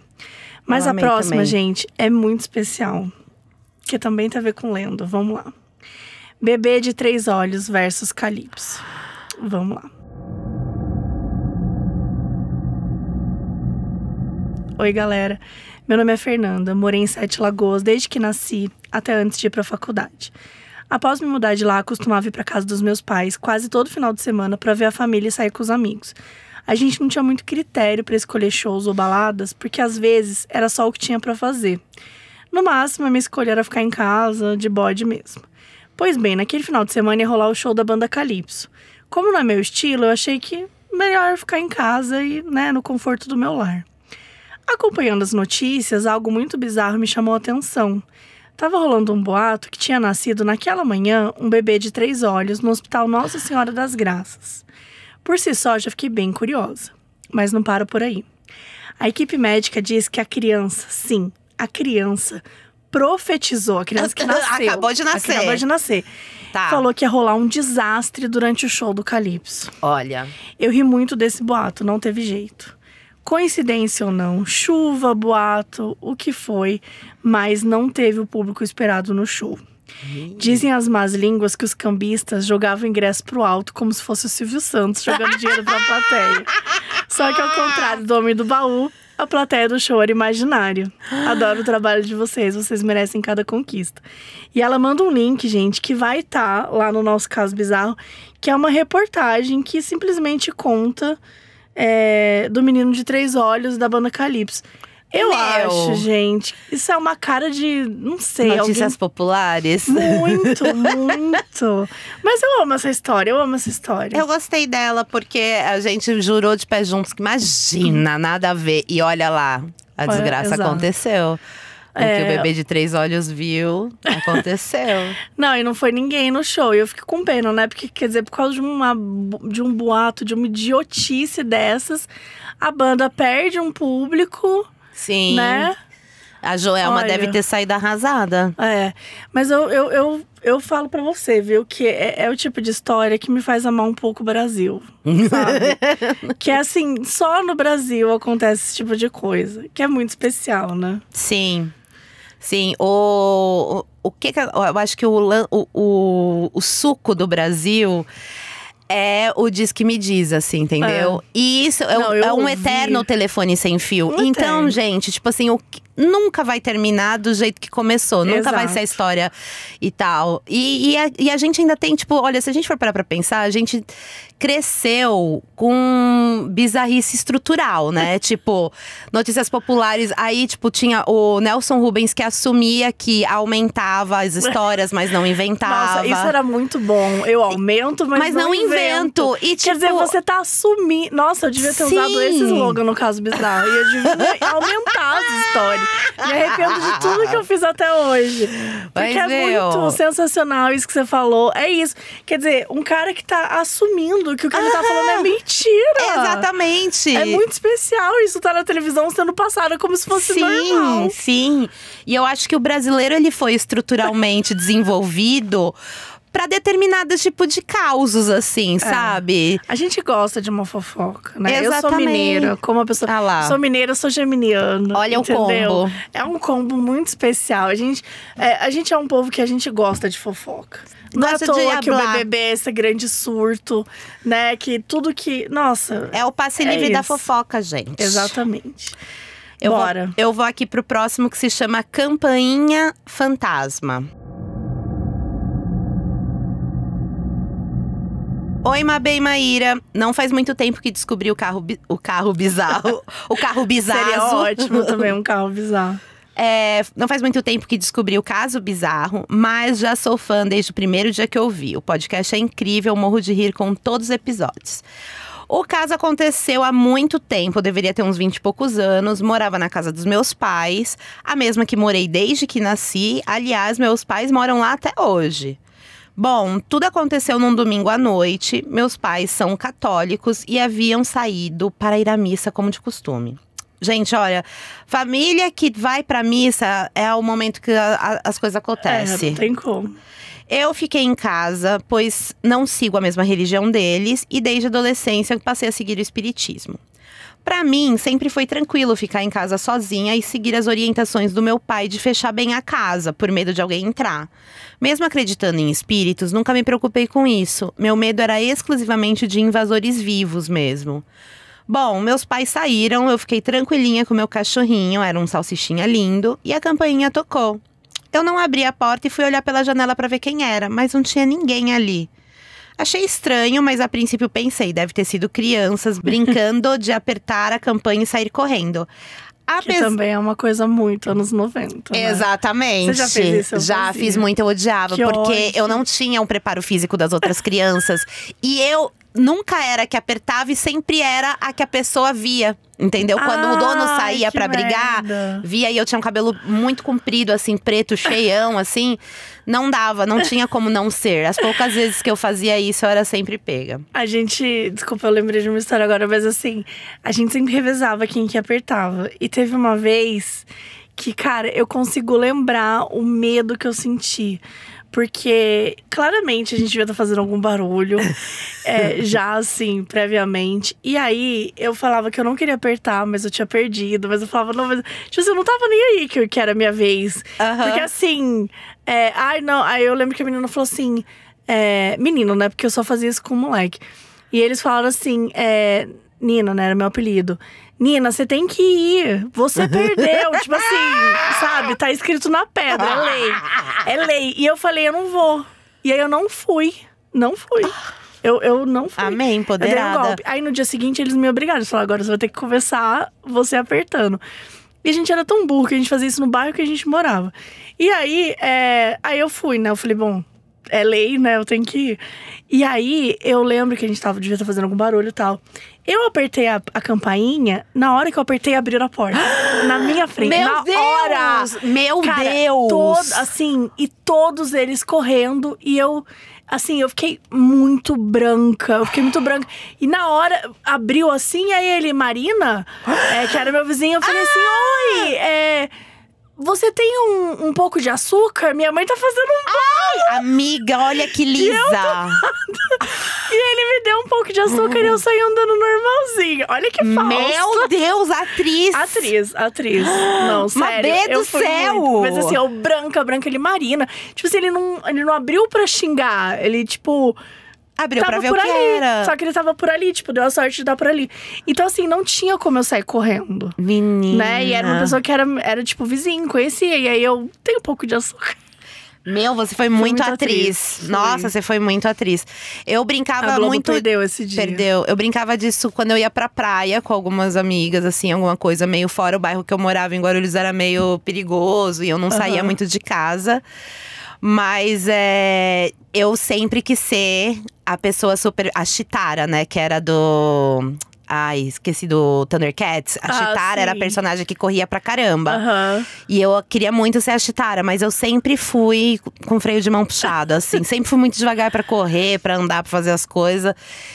Mas Eu a próxima, também. gente, é muito especial. Que também tem tá a ver com lendo. Vamos lá. Bebê de Três Olhos versus Calypso. Vamos lá. Oi, galera. Meu nome é Fernanda, morei em Sete Lagoas desde que nasci, até antes de ir para a faculdade. Após me mudar de lá, costumava ir para casa dos meus pais quase todo final de semana para ver a família e sair com os amigos. A gente não tinha muito critério para escolher shows ou baladas, porque às vezes era só o que tinha para fazer. No máximo, a minha escolha era ficar em casa, de bode mesmo. Pois bem, naquele final de semana ia rolar o show da banda Calypso. Como não é meu estilo, eu achei que melhor ficar em casa e, né, no conforto do meu lar. Acompanhando as notícias, algo muito bizarro me chamou a atenção. Tava rolando um boato que tinha nascido naquela manhã um bebê de três olhos no Hospital Nossa Senhora das Graças. Por si só, já fiquei bem curiosa. Mas não para por aí. A equipe médica diz que a criança, sim, a criança, profetizou, a criança que nasceu. Acabou de nascer. Acabou de nascer. Tá. Falou que ia rolar um desastre durante o show do Calypso. Olha. Eu ri muito desse boato, não teve jeito coincidência ou não, chuva, boato, o que foi, mas não teve o público esperado no show. Hum. Dizem as más línguas que os cambistas jogavam ingresso pro alto como se fosse o Silvio Santos jogando dinheiro pra plateia. Só que ao contrário do Homem do Baú, a plateia do show era imaginário. Adoro o trabalho de vocês, vocês merecem cada conquista. E ela manda um link, gente, que vai estar tá lá no nosso caso bizarro, que é uma reportagem que simplesmente conta é, do Menino de Três Olhos, da banda Calypso. Eu Meu. acho, gente. Isso é uma cara de. Não sei. Notícias alguém... populares. Muito, muito. Mas eu amo essa história, eu amo essa história. Eu gostei dela, porque a gente jurou de pé juntos que imagina, nada a ver. E olha lá, a desgraça aconteceu. É... O que o é. bebê de três olhos viu, aconteceu. não, e não foi ninguém no show. E eu fico com pena, né? Porque, quer dizer, por causa de, uma, de um boato, de uma idiotice dessas, a banda perde um público. Sim. Né? A Joelma é Olha. deve ter saído arrasada. É. Mas eu, eu, eu, eu falo para você, viu, que é, é, o tipo de história que me faz amar um pouco o Brasil. Sabe? que é assim, só no Brasil acontece esse tipo de coisa. Que é muito especial, né? Sim. Sim, o, o que, que eu acho que o, o, o, o suco do Brasil é o diz que me diz, assim, entendeu? É. E isso é, Não, um, é um eterno telefone sem fio. então, gente, tipo assim, o, nunca vai terminar do jeito que começou. Exato. Nunca vai ser a história e tal. E, e, a, e, a, gente ainda tem, tipo, olha, se a gente for parar pra pensar, a gente cresceu com bizarrice estrutural, né? tipo, notícias populares. Aí, tipo, tinha o Nelson Rubens que assumia que aumentava as histórias, mas não inventava. Nossa, isso era muito bom. Eu aumento, mas, mas não, não invento. invento. E, tipo, Quer dizer, tipo, você tá assumindo. Nossa, eu devia ter sim. usado esse slogan no caso bizarro. eu devia aumentar as histórias. Me arrependo de tudo que eu fiz até hoje. Mas porque é meu... é muito sensacional isso que você falou. É isso. Quer dizer, um cara que tá assumindo que o que ele tá falando é mentira. Exatamente. É muito especial isso tá na televisão sendo passado como se fosse sim, normal. Sim, sim. E eu acho que o brasileiro ele foi estruturalmente desenvolvido para determinados tipo de causos, assim, é. sabe? A gente gosta de uma fofoca, né? Exatamente. Eu sou mineira, como a pessoa. Ah lá. Sou mineira, sou geminiana. Olha entendeu? o combo. É um combo muito especial. A gente é, a gente é um povo que a gente gosta de fofoca. Não gosta é à toa que o BBB é esse grande surto, né? Que tudo que. Nossa. É o passe é livre isso. da fofoca, gente. Exatamente. Eu Bora. Vou, eu vou aqui pro próximo que se chama Campainha Fantasma. Oi, Mabê e Maíra. Não faz muito tempo que descobri o carro, o carro bizarro. o carro bizarro. Seria ótimo também um carro bizarro. É, não faz muito tempo que descobri o caso bizarro, mas já sou fã desde o primeiro dia que eu vi. O podcast é incrível, morro de rir com todos os episódios. O caso aconteceu há muito tempo, deveria ter uns 20 e poucos anos. Morava na casa dos meus pais, a mesma que morei desde que nasci. Aliás, meus pais moram lá até hoje. Bom, tudo aconteceu num domingo à noite. Meus pais são católicos e haviam saído para ir à missa como de costume. Gente, olha, família que vai para missa é o momento que a, a, as coisas acontecem. É, não tem como. Eu fiquei em casa, pois não sigo a mesma religião deles e desde a adolescência passei a seguir o espiritismo. Para mim, sempre foi tranquilo ficar em casa sozinha e seguir as orientações do meu pai de fechar bem a casa, por medo de alguém entrar. Mesmo acreditando em espíritos, nunca me preocupei com isso. Meu medo era exclusivamente de invasores vivos mesmo. Bom, meus pais saíram, eu fiquei tranquilinha com meu cachorrinho, era um salsichinha lindo, e a campainha tocou. Eu não abri a porta e fui olhar pela janela para ver quem era, mas não tinha ninguém ali. Achei estranho, mas a princípio pensei, deve ter sido crianças brincando de apertar a campanha e sair correndo. Que também é uma coisa muito anos 90. Né? Exatamente. Você já fez isso? Eu já fiz muito, eu odiava. Que porque ódio. eu não tinha um preparo físico das outras crianças. e eu nunca era que apertava e sempre era a que a pessoa via. Entendeu? Quando ah, o dono ah, saía para brigar, merda. via e eu tinha um cabelo muito comprido, assim, preto, cheião, assim. Não dava, não tinha como não ser. As poucas vezes que eu fazia isso, eu era sempre pega. A gente, desculpa, eu lembrei de uma história agora, mas assim, a gente sempre revezava quem que apertava. E teve uma vez que, cara, eu consigo lembrar o medo que eu senti porque claramente a gente devia estar tá fazendo algum barulho, é, já assim, previamente. E aí eu falava que eu não queria apertar, mas eu tinha perdido. Mas eu falava, não, mas. Tipo assim, eu não tava nem aí que, eu, que era a minha vez. Porque assim. É, ai, não. Aí eu lembro que a menina falou assim. É, menino, né? Porque eu só fazia isso com moleque. E eles falaram assim, é, Nina, né? Era meu apelido. Nina, você tem que ir. Você perdeu. tipo assim, sabe? Tá escrito na pedra, é lei. É lei. E eu falei, eu não vou. E aí eu não fui. Não fui. Eu, eu não fui. Amém, poderada. Eu um golpe. Aí no dia seguinte eles me obrigaram. Eles falaram, agora você vai ter que conversar você apertando. E a gente era tão burro que a gente fazia isso no bairro que a gente morava. E aí, é... aí eu fui, né? Eu falei, bom, é lei, né? Eu tenho que ir. E aí, eu lembro que a gente tava, devia estar fazendo algum barulho e tal. Eu apertei a, a campainha, na hora que eu apertei, abriu a porta. na minha frente. Meu na Deus! hora! Meu Cara, Deus! Todo, assim, e todos eles correndo e eu assim, eu fiquei muito branca. Eu fiquei muito branca. E na hora abriu assim, aí ele, Marina, é, que era meu vizinho, eu falei assim, ah! assim: Oi! É você tem um, um pouco de açúcar? Minha mãe tá fazendo um bolo. Ai, amiga, olha que lisa. E, tô... e ele me deu um pouco de açúcar e eu saí andando normalzinho. Olha que falso. Meu Deus, atriz. Atriz, atriz. Não, sério. Mas do céu. Muito. Mas assim, eu branca, branca, ele marina. Tipo assim, ele não, ele não abriu pra xingar. Ele, tipo abriu tava pra ver por o que ali. era. Só que ele tava por ali, tipo, deu a sorte de dar por ali. Então, assim, não tinha como eu sair correndo. Menina. Né? E era uma pessoa que era, era tipo, vizinho, conhecia. E aí eu tenho um pouco de açúcar. Meu, você foi, muito, muito, atriz. atriz. Nossa, você foi muito atriz. Eu brincava a Globo muito. Perdeu esse dia. Perdeu. Eu brincava disso quando eu ia pra praia com algumas amigas, assim, alguma coisa meio fora. O bairro que eu morava em Guarulhos era meio perigoso e eu não uhum. saía muito de casa. Mas é, eu sempre quis ser a pessoa super. A Chitara, né? Que era do. Ai, esqueci do Thundercats. A ah, Chitara sim. era a personagem que corria pra caramba. Uhum. E eu queria muito ser a Chitara, mas eu sempre fui com freio de mão puxado, assim. sempre fui muito devagar para correr, para andar, pra fazer as coisas.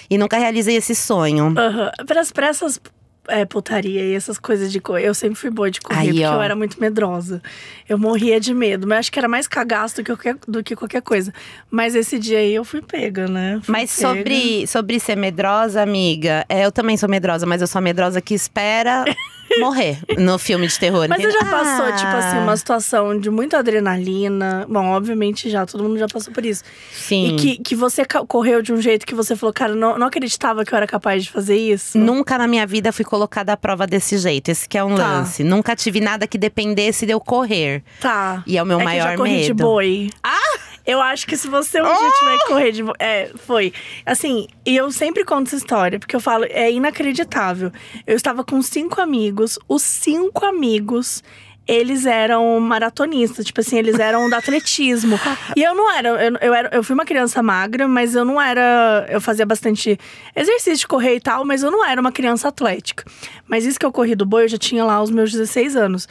E nunca realizei esse sonho. Uhum. Para essas é, putaria e essas coisas de correr. Eu sempre fui boa de correr, Aí, porque ó. eu era muito medrosa. Eu morria de medo, mas acho que era mais cagaço do que qualquer, do que qualquer coisa. Mas esse dia aí eu fui pega, né? Fui mas pega. Sobre, sobre ser medrosa, amiga, é, eu também sou medrosa, mas eu sou a medrosa que espera morrer no filme de terror. Mas você já passou, ah. tipo assim, ah. uma situação de muita adrenalina. Bom, obviamente já, todo mundo já passou por isso. Sim. E que, que você correu de um jeito que você falou, cara, não, não acreditava que eu era capaz de fazer isso. Nunca na minha vida fui colocada à prova desse jeito. Esse que é um tá. lance. Nunca tive nada que dependesse de eu correr. Tá. E é o meu é maior que eu já corri medo. De boi. Ah! Eu acho que se você um oh! dia tiver que oh! correr de. É, foi. Assim, e eu sempre conto essa história, porque eu falo, é inacreditável. Eu estava com cinco amigos, os cinco amigos eles eram maratonistas, tipo assim, eles eram do atletismo. E eu não era eu, eu era, eu fui uma criança magra, mas eu não era, eu fazia bastante exercício de correr e tal, mas eu não era uma criança atlética. Mas isso que eu corri do boi, eu já tinha lá os meus 16 anos.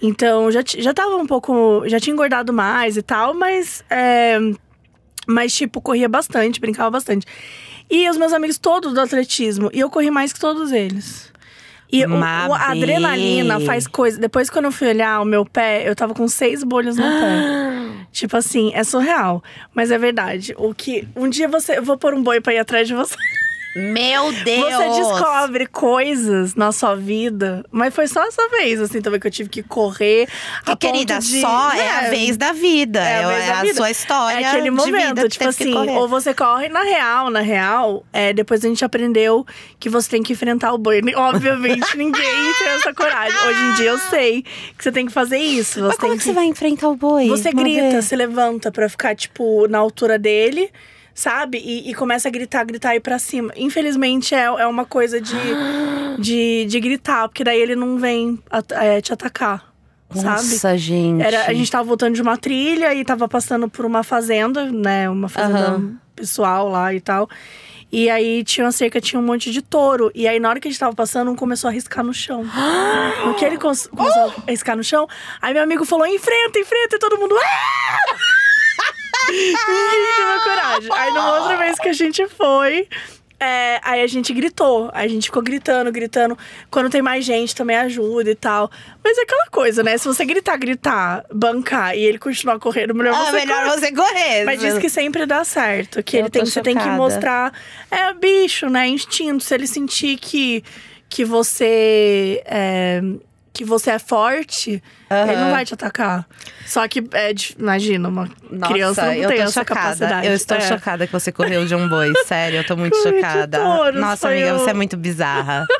Então, já, já tava um pouco. Já tinha engordado mais e tal, mas. É, mas, tipo, corria bastante, brincava bastante. E os meus amigos todos do atletismo. E eu corri mais que todos eles. E o, a adrenalina faz coisa. Depois, quando eu fui olhar o meu pé, eu tava com seis bolhas no pé. Tipo assim, é surreal. Mas é verdade. O que. Um dia você. Eu vou pôr um boi pra ir atrás de você. Meu Deus! Você descobre coisas na sua vida, mas foi só essa vez, assim, também que eu tive que correr. Que, querida, de, só né? é a é. vez da vida. É a, é a sua história. É aquele momento, tipo assim, ou você corre na real, na real, é, depois a gente aprendeu que você tem que enfrentar o boi, Obviamente, ninguém tem essa coragem. Hoje em dia eu sei que você tem que fazer isso. Você mas como é que... que você vai enfrentar o boi? Você grita, ver. se levanta pra ficar, tipo, na altura dele sabe? E, e, começa a gritar, gritar e pra cima. Infelizmente é, é uma coisa de, de, de gritar, porque daí ele não vem é, te atacar. Nossa, sabe? gente. Era, a gente tava voltando de uma trilha e tava passando por uma fazenda, né? Uma fazenda uhum. pessoal lá e tal. E aí tinha uma cerca, tinha um monte de touro. E aí, na hora que a gente tava passando, um começou a riscar no chão. No que ele começou a riscar no chão, aí meu amigo falou: enfrenta, enfrenta, e todo mundo. Aaah! Ninguém teve coragem. Aí, numa outra vez que a gente foi, é, aí a gente gritou, a gente ficou gritando, gritando. Quando tem mais gente também ajuda e tal. Mas é aquela coisa, né? Se você gritar, gritar, bancar e ele continuar correndo, melhor ah, você melhor você correr. Mas diz que sempre dá certo, que ele tem, você tem que mostrar. É bicho, né? Instinto. Se ele sentir que, que você. É, que você é forte, uhum. ele não vai te atacar. Só que, é, imagina, uma Nossa, criança não eu tem essa chocada. capacidade. Eu estou é. chocada que você correu de um boi, sério, eu tô muito Corre chocada. Touro, Nossa, amiga, eu. você é muito bizarra.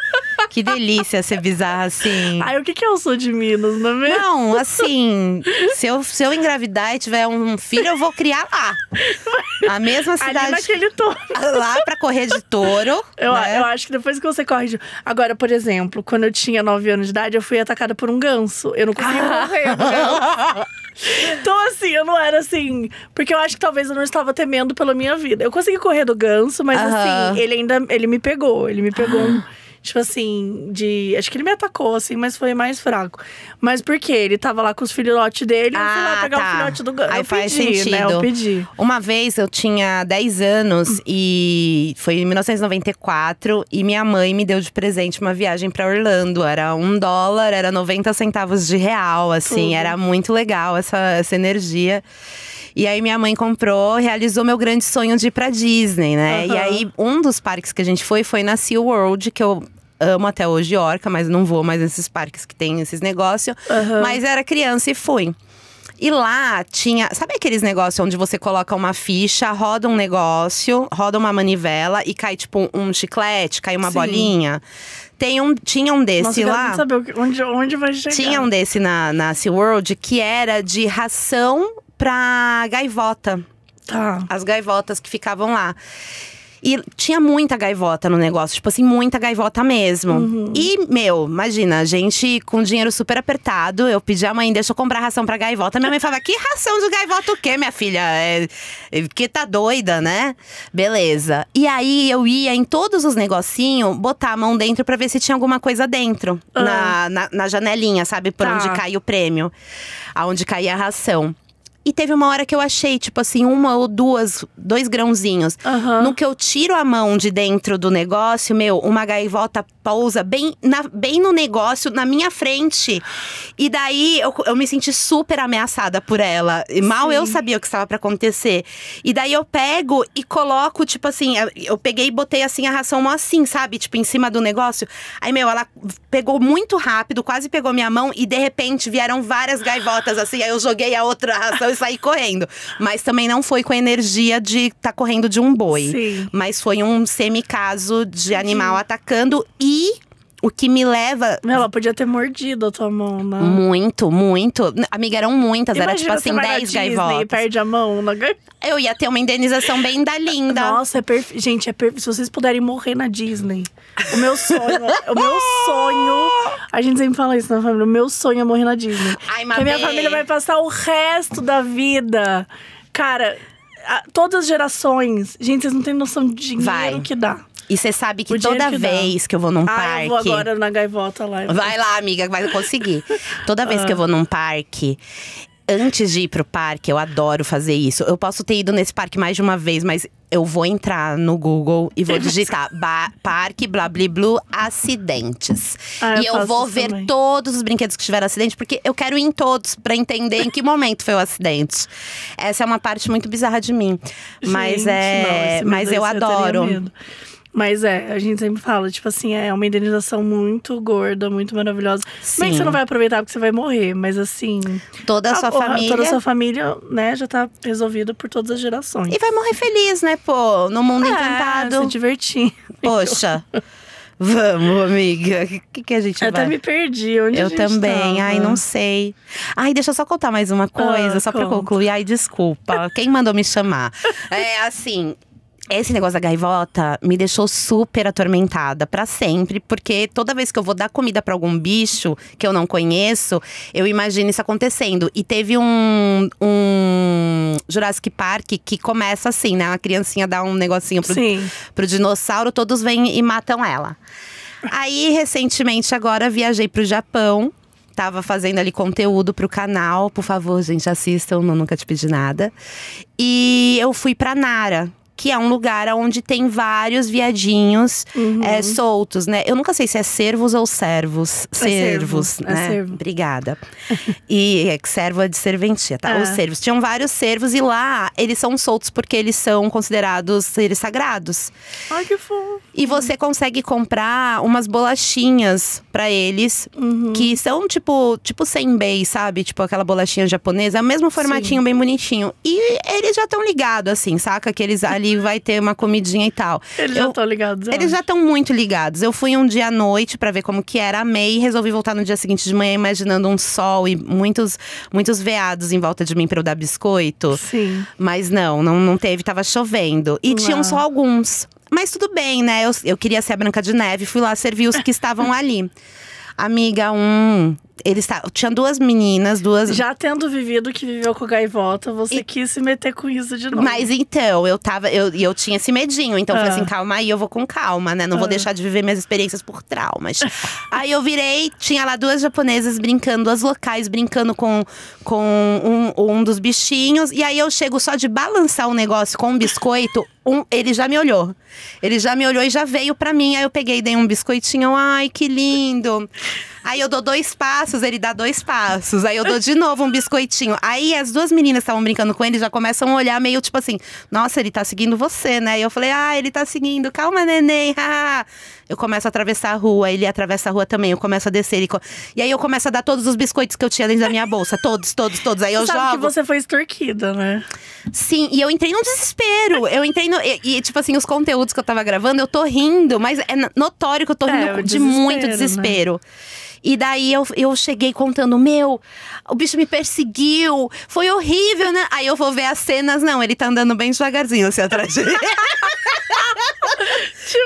Que delícia ser bizarra assim. Ai, o que, que eu sou de Minas, não é mesmo? Não, assim, se eu, se eu engravidar e tiver um filho, eu vou criar lá. A mesma cidade. Ali naquele touro. Lá pra correr de touro. Eu, né? eu acho que depois que você corre de. Agora, por exemplo, quando eu tinha 9 anos de idade, eu fui atacada por um ganso. Eu não conseguia correr. Ah. então, assim, eu não era assim. Porque eu acho que talvez eu não estava temendo pela minha vida. Eu consegui correr do ganso, mas uh -huh. assim, ele ainda. Ele me pegou. Ele me pegou. Ah. Um tipo assim, de. Acho que ele me atacou, assim, mas foi mais fraco. Mas porque ele tava lá com os filhotes dele, ah, eu fui lá ah, pegar tá. o filhote do Gus. Aí eu faz pedi, sentido. Né? Eu pedi. Uma vez eu tinha 10 anos hum. e foi em 1994 e minha mãe me deu de presente uma viagem para Orlando. Era um dólar, era 90 centavos de real, assim, Tudo. era muito legal essa, essa energia. E aí minha mãe comprou, realizou meu grande sonho de ir pra Disney, né? Uhum. E aí um dos parques que a gente foi foi na Sea World, que eu amo até hoje Orca, mas não vou mais nesses parques que tem esses negócios. Uhum. Mas era criança e fui. E lá tinha. Sabe aqueles negócios onde você coloca uma ficha, roda um negócio, roda uma manivela e cai, tipo, um chiclete, cai uma Sim. bolinha? Tem um, tinha um desse Nossa, lá. Saber onde, onde vai chegar. Tinha um desse na, na SeaWorld que era de ração pra gaivota. Tá. As gaivotas que ficavam lá. E tinha muita gaivota no negócio, tipo assim, muita gaivota mesmo. Uhum. E, meu, imagina, a gente com dinheiro super apertado, eu pedi à mãe, deixa eu comprar ração pra gaivota. Minha mãe falava, que ração de gaivota o quê, minha filha? É, é que tá doida, né? Beleza. E aí eu ia em todos os negocinhos botar a mão dentro pra ver se tinha alguma coisa dentro, uhum. na, na, na, janelinha, sabe? Por tá. onde cai o prêmio, aonde caía a ração e teve uma hora que eu achei, tipo assim, uma ou duas, dois grãozinhos. Uhum. No que eu tiro a mão de dentro do negócio, meu, uma gaivota usa bem, na, bem no negócio, na minha frente. E daí eu, eu me senti super ameaçada por ela. E mal Sim. eu sabia o que estava para acontecer. E daí eu pego e coloco, tipo assim, eu peguei e botei assim a ração assim, sabe? Tipo, em cima do negócio. Aí, meu, ela pegou muito rápido, quase pegou minha mão e de repente vieram várias gaivotas assim. Aí eu joguei a outra ração e saí correndo. Mas também não foi com a energia de estar tá correndo de um boi. Sim. Mas foi um semi-caso de animal Sim. atacando e o que me leva. Ela podia ter mordido a tua mão, né? Muito, muito. Amiga, eram muitas. Imagina, era tipo assim, 10 gaivotas. E perde a mão na né? Eu ia ter uma indenização bem da linda. Nossa, é Gente, é Se vocês puderem morrer na Disney. O meu sonho. o meu sonho. A gente sempre fala isso na família. O meu sonho é morrer na Disney. Ai, Porque a minha família vai passar o resto da vida. Cara, a, todas as gerações. Gente, vocês não têm noção de dinheiro vai. que dá. E você sabe que toda que vez que eu vou num ah, parque. Eu vou agora na gaivota lá. Vai lá, amiga, vai conseguir. toda vez ah. que eu ah. vou num parque, antes de ir pro parque, eu adoro fazer isso. Eu posso ter ido nesse parque mais de uma vez, mas eu vou entrar no Google e vou digitar parque blá blá blu acidentes. Ah, eu e eu vou ver também. todos os brinquedos que tiveram acidente, porque eu quero ir em todos para entender em que momento foi o acidente. Essa é uma parte muito bizarra de mim, Gente, é, mas é, não, mas eu adoro. Eu mas é, a gente sempre fala, tipo assim, é uma indenização muito gorda, muito maravilhosa. Sim. Bem que você não vai aproveitar porque você vai morrer, mas assim. Toda a sua a, família. Toda a sua família, né, já tá resolvida por todas as gerações. E vai morrer feliz, né, pô? No mundo é, encantado. Se divertindo. Poxa. Vamos, amiga. O que, que a gente eu vai? Eu até me perdi. Onde eu também. Tava? Ai, não sei. Ai, deixa eu só contar mais uma ah, coisa, ah, só para concluir. Ai, desculpa. Quem mandou me chamar? É assim, esse negócio da gaivota me deixou super atormentada para sempre, porque toda vez que eu vou dar comida para algum bicho que eu não conheço, eu imagino isso acontecendo. E teve um, um Jurassic Park que começa assim, né? Uma criancinha dá um negocinho pro, pro dinossauro, todos vêm e matam ela. Aí, recentemente, agora viajei pro Japão estava fazendo ali conteúdo para o canal. Por favor, gente, assistam, eu nunca te pedi nada. E eu fui para Nara, que é um lugar onde tem vários viadinhos uhum. é, soltos, né? Eu nunca sei se é servos ou servos. É servos, é né? servo. Obrigada. e é que servo é de serventia, tá? É. Os servos. Tinham vários servos e lá eles são soltos porque eles são considerados seres sagrados. Ai, que fofo. E você consegue comprar umas bolachinhas para eles, uhum. que são tipo, tipo senbei, sabe? Tipo aquela bolachinha japonesa, o mesmo formatinho Sim. bem bonitinho. E eles já estão ligados, assim, saca? Que eles ali ali vai ter uma comidinha e tal. Eles eu, é. já estão ligados. Eles acho. já estão muito ligados. Eu fui um dia à noite para ver como que era, amei e resolvi voltar no dia seguinte de manhã imaginando um sol e muitos muitos veados em volta de mim para eu dar biscoito. Sim. Mas não, não, não teve, tava chovendo. E tinham só alguns. Mas tudo bem, né? Eu, eu queria ser a Branca de Neve, fui lá servir os que estavam ali. Amiga, um, ele tavam, tinha duas meninas, duas. Já tendo vivido o que viveu com o Gaivota, você e... quis se meter com isso de novo. Mas então, eu tava. Eu, eu tinha esse medinho. Então, ah. falei assim, calma aí, eu vou com calma, né? Não ah. vou deixar de viver minhas experiências por traumas. aí eu virei, tinha lá duas japonesas brincando, as locais brincando com, com um, um dos bichinhos. E aí eu chego só de balançar um negócio com um biscoito. Um, ele já me olhou. Ele já me olhou e já veio para mim. Aí eu peguei, dei um biscoitinho. Ai, que lindo. Aí eu dou dois passos, ele dá dois passos. Aí eu dou de novo um biscoitinho. Aí as duas meninas estavam brincando com ele já começam a olhar meio tipo assim: nossa, ele tá seguindo você, né? E eu falei: ah, ele tá seguindo, calma, neném. eu começo a atravessar a rua, ele atravessa a rua também, eu começo a descer. Ele... E aí eu começo a dar todos os biscoitos que eu tinha dentro da minha bolsa. Todos, todos, todos. Aí eu Sabe jogo. que você foi extorquida, né? Sim, e eu entrei num desespero. Eu entrei no. E, e tipo assim, os conteúdos que eu tava gravando, eu tô rindo, mas é notório que eu tô rindo é, de muito desespero. Né? E daí eu, eu cheguei contando: Meu, o bicho me perseguiu, foi horrível, né? Aí eu vou ver as cenas, não, ele tá andando bem devagarzinho assim atrás dele. tipo...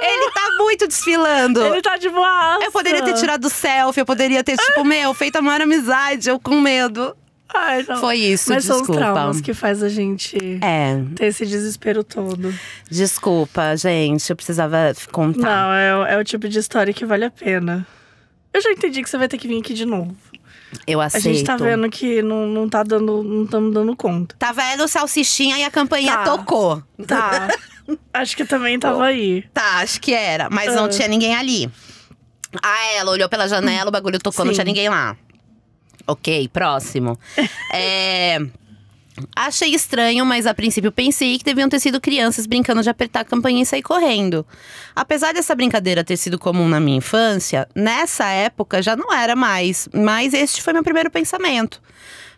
Ele tá muito desfilando. Ele tá de boa. Eu poderia ter tirado selfie, eu poderia ter, tipo, meu, feito a maior amizade, eu com medo. Ai, Foi isso, Mas desculpa. são os traumas que faz a gente é. ter esse desespero todo. Desculpa, gente, eu precisava contar. Não, é, é o tipo de história que vale a pena eu já entendi que você vai ter que vir aqui de novo. Eu aceito. A gente tá vendo que não, não tá dando, não estamos dando conta. Tava tá ela o salsichinha e a campainha tá. tocou. Tá. acho que também tava aí. Tá, acho que era, mas não ah. tinha ninguém ali. Ah, ela olhou pela janela, o bagulho tocou, Sim. não tinha ninguém lá. Ok, próximo. é, Achei estranho, mas a princípio pensei que deviam ter sido crianças brincando de apertar a campainha e sair correndo. Apesar dessa brincadeira ter sido comum na minha infância, nessa época já não era mais, mas este foi meu primeiro pensamento.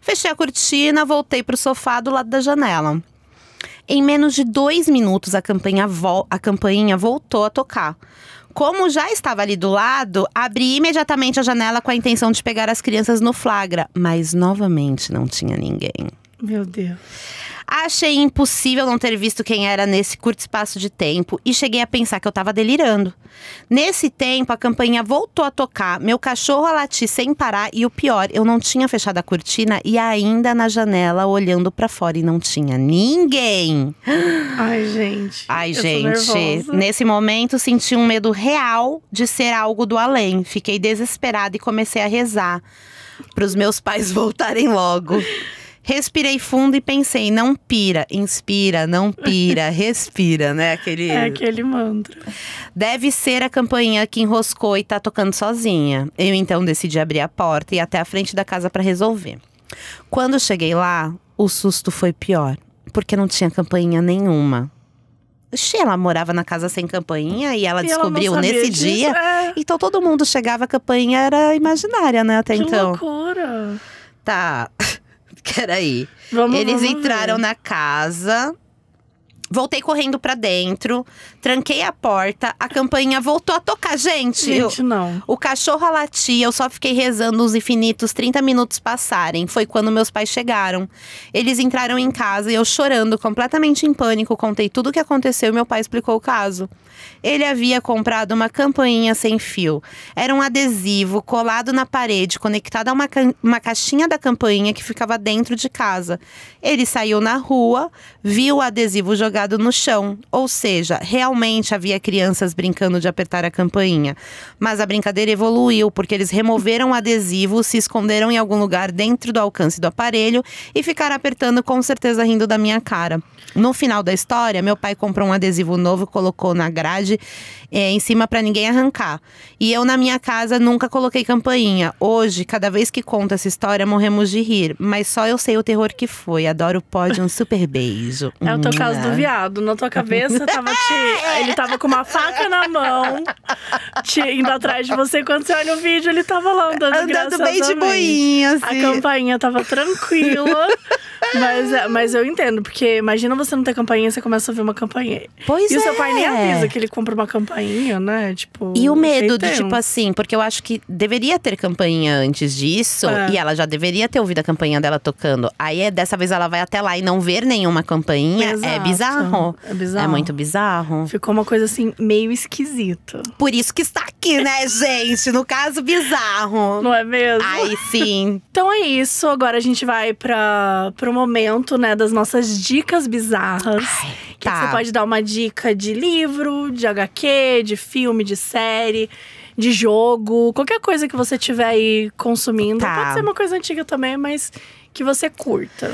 Fechei a cortina, voltei para o sofá do lado da janela. Em menos de dois minutos, a campainha, vo a campainha voltou a tocar. Como já estava ali do lado, abri imediatamente a janela com a intenção de pegar as crianças no flagra, mas novamente não tinha ninguém. Meu Deus. Achei impossível não ter visto quem era nesse curto espaço de tempo e cheguei a pensar que eu estava delirando. Nesse tempo, a campainha voltou a tocar, meu cachorro a latir sem parar e o pior, eu não tinha fechado a cortina e ainda na janela olhando para fora e não tinha ninguém. Ai, gente. Ai, gente. Nesse momento, senti um medo real de ser algo do além. Fiquei desesperada e comecei a rezar para os meus pais voltarem logo. Respirei fundo e pensei, não pira, inspira, não pira, respira, né? Aquele... É aquele mantra. Deve ser a campainha que enroscou e tá tocando sozinha. Eu então decidi abrir a porta e ir até a frente da casa para resolver. Quando cheguei lá, o susto foi pior, porque não tinha campainha nenhuma. Xê, ela morava na casa sem campainha e ela e descobriu ela nesse disso, dia. É. Então todo mundo chegava, a campainha era imaginária, né? Até que então. Que loucura! Tá. Peraí. Vamos, Eles vamos entraram ver. na casa Voltei correndo para dentro, tranquei a porta, a campainha voltou a tocar. Gente, Gente eu, não. o cachorro latia, eu só fiquei rezando os infinitos 30 minutos passarem. Foi quando meus pais chegaram. Eles entraram em casa e eu chorando, completamente em pânico, contei tudo o que aconteceu e meu pai explicou o caso. Ele havia comprado uma campainha sem fio. Era um adesivo colado na parede, conectado a uma, ca uma caixinha da campainha que ficava dentro de casa. Ele saiu na rua, viu o adesivo jogado jogado no chão. Ou seja, realmente havia crianças brincando de apertar a campainha. Mas a brincadeira evoluiu, porque eles removeram o adesivo, se esconderam em algum lugar dentro do alcance do aparelho e ficaram apertando, com certeza rindo da minha cara. No final da história, meu pai comprou um adesivo novo, colocou na grade é, em cima para ninguém arrancar. E eu, na minha casa, nunca coloquei campainha. Hoje, cada vez que conto essa história, morremos de rir. Mas só eu sei o terror que foi. Adoro o pódio, um super beijo. É o teu caso do viado na tua cabeça, tava te... É. ele tava com uma faca na mão, te indo atrás de você. Quando você olha o vídeo, ele tava lá andando, andando bem de boinha, assim. A campainha tava tranquila. mas, é, mas eu entendo, porque imagina você não ter campainha, você começa a ouvir uma campainha. Pois e é. E o seu pai nem é. avisa que ele compra uma campainha, né? Tipo. E o medo do tipo assim, porque eu acho que deveria ter campainha antes disso, é. e ela já deveria ter ouvido a campainha dela tocando. Aí dessa vez ela vai até lá e não ver nenhuma campainha. Exato. É bizarro bizarro. É bizarro. É muito bizarro. Ficou uma coisa assim, meio esquisita. Por isso que está aqui, né, gente? No caso, bizarro. Não é mesmo? Ai, sim. então é isso. Agora a gente vai para o momento, né, das nossas dicas bizarras. Ai, que tá. você pode dar uma dica de livro, de HQ, de filme, de série de jogo, qualquer coisa que você tiver aí consumindo. Tá. Pode ser uma coisa antiga também, mas que você curta.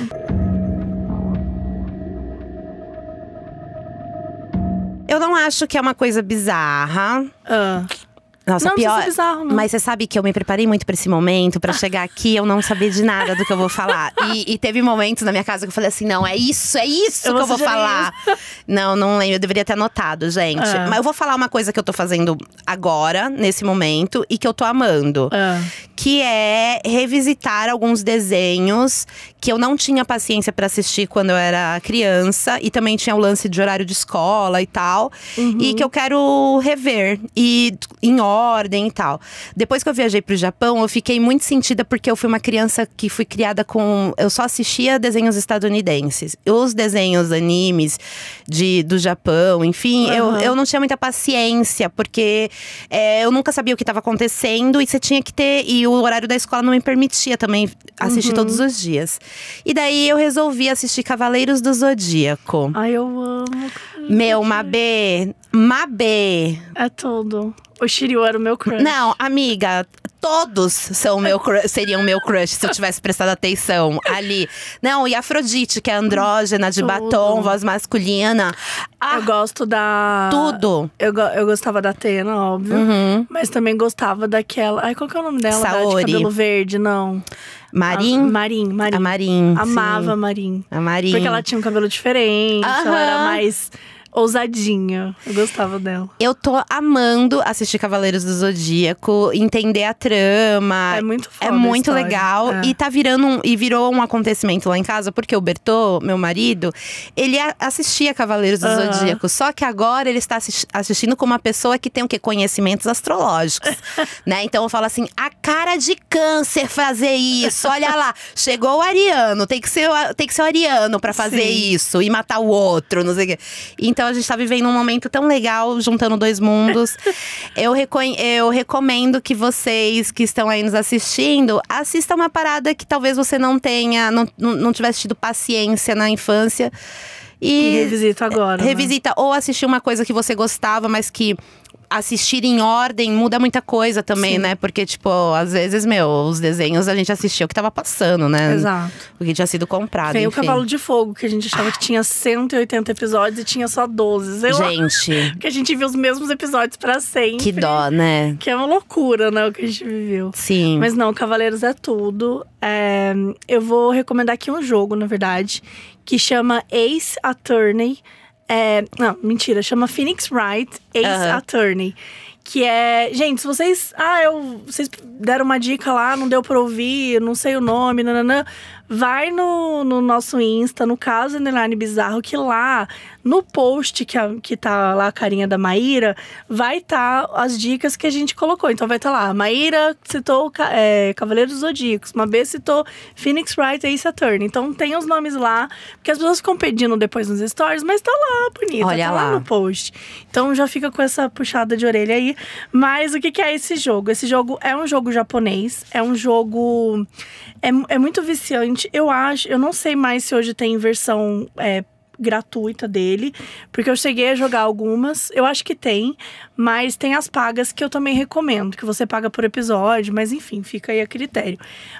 Eu não acho que é uma coisa bizarra. Ah. Nossa, não, pior. bizarro, não. Mas você sabe que eu me preparei muito para esse momento, para chegar aqui eu não saber de nada do que eu vou falar. E, e, teve momentos na minha casa que eu falei assim: não, é isso, é isso eu que eu vou falar. Isso. Não, não lembro. Eu deveria ter anotado, gente. É. Mas eu vou falar uma coisa que eu tô fazendo agora, nesse momento, e que eu tô amando. É. Que é revisitar alguns desenhos que eu não tinha paciência para assistir quando eu era criança e também tinha o lance de horário de escola e tal, uhum. e que eu quero rever e em ordem e tal. Depois que eu viajei para o Japão, eu fiquei muito sentida porque eu fui uma criança que fui criada com eu só assistia desenhos estadunidenses. Os desenhos animes de do Japão, enfim, uhum. eu, eu não tinha muita paciência porque é, eu nunca sabia o que estava acontecendo e você tinha que ter e o horário da escola não me permitia também assistir uhum. todos os dias. E daí eu resolvi assistir Cavaleiros do Zodíaco. Ai, eu amo. Meu, Mabê. Mabê. É tudo. O Shiryu era o meu crush. Não, amiga, todos são meu crush, seriam meu crush se eu tivesse prestado atenção ali. Não, e Afrodite, que é andrógena, de tudo. batom, voz masculina. Ah, eu gosto da. Tudo. Eu, eu gostava da Atena, óbvio. Uhum. Mas também gostava daquela. Ai, qual que é o nome dela? Saori. Da de cabelo verde, não. Marim? A Marim, Marim. A Marim. Amava sim. a Marim. A Marim. Porque ela tinha um cabelo diferente, ela era mais ousadinha. Eu gostava dela. Eu tô amando assistir Cavaleiros do Zodíaco, entender a trama. É muito foda É muito legal. É. E tá virando um, e virou um acontecimento lá em casa, porque o Bertô, meu marido, ele assistia Cavaleiros do Zodíaco. Só que agora ele está assistindo com uma pessoa que tem o quê? Conhecimentos astrológicos. né? Então eu falo assim: a cara de câncer fazer isso. Olha lá, chegou o Ariano, tem que ser, tem que ser o Ariano para fazer Sim. isso e matar o outro, não sei o quê. Então, então a gente tá vivendo um momento tão legal, juntando dois mundos. eu, eu recomendo que vocês que estão aí nos assistindo, assistam uma parada que talvez você não tenha, não, não tivesse tido paciência na infância. E, e revisita agora. Revisita né? ou assistir uma coisa que você gostava, mas que assistir em ordem muda muita coisa também, Sim. né? Porque, tipo, às vezes, meu, os desenhos a gente assistia o que tava passando, né? Exato. O que tinha sido comprado. Veio o Cavalo de Fogo, que a gente achava ah. que tinha 180 episódios e tinha só 12. Sei gente. Lá. Que a gente viu os mesmos episódios para sempre. Que dó, né? Que é uma loucura, né? O que a gente viveu. Sim. Mas não, Cavaleiros é tudo. É, eu vou recomendar aqui um jogo, na verdade, que chama Ace Attorney. É, não, mentira, chama Phoenix Wright Ace uhum. Attorney. Que é. Gente, se vocês. Ah, eu, vocês deram uma dica lá, não deu pra ouvir, não sei o nome, nananã vai no, no nosso Insta, no caso Underline Bizarro, que lá no post que, a, que tá lá a carinha da Maíra, vai estar tá as dicas que a gente colocou. Então vai estar tá lá, Maíra citou é, Cavaleiros Zodíacos, B citou Phoenix Wright e Saturn. Então tem os nomes lá, porque as pessoas ficam pedindo depois nos stories, mas tá lá, bonita, Olha tá lá. lá. no post. Então já fica com essa puxada de orelha aí. Mas o que, que é esse jogo? Esse jogo é um jogo japonês, é um jogo... É, é muito viciante Gente, eu acho, eu não sei mais se hoje tem versão é, gratuita dele, porque eu cheguei a jogar algumas, eu acho que tem, mas tem as pagas que eu também recomendo, que você paga por episódio, mas enfim, fica aí a critério.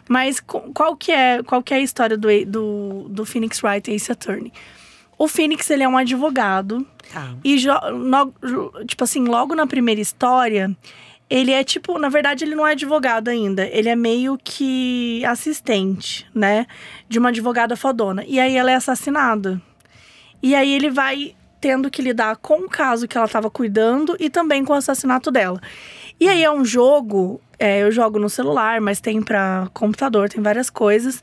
Mas qual que é, qual que é a história do, do, do Phoenix Wright e Ace Attorney? O Phoenix, ele é um advogado. Tá. E, no, tipo assim, logo na primeira história, ele é tipo, na verdade, ele não é advogado ainda. Ele é meio que assistente, né? De uma advogada fodona. E aí ela é assassinada. E aí ele vai tendo que lidar com o caso que ela estava cuidando e também com o assassinato dela. E aí é um jogo, é, eu jogo no celular, mas tem para computador, tem várias coisas.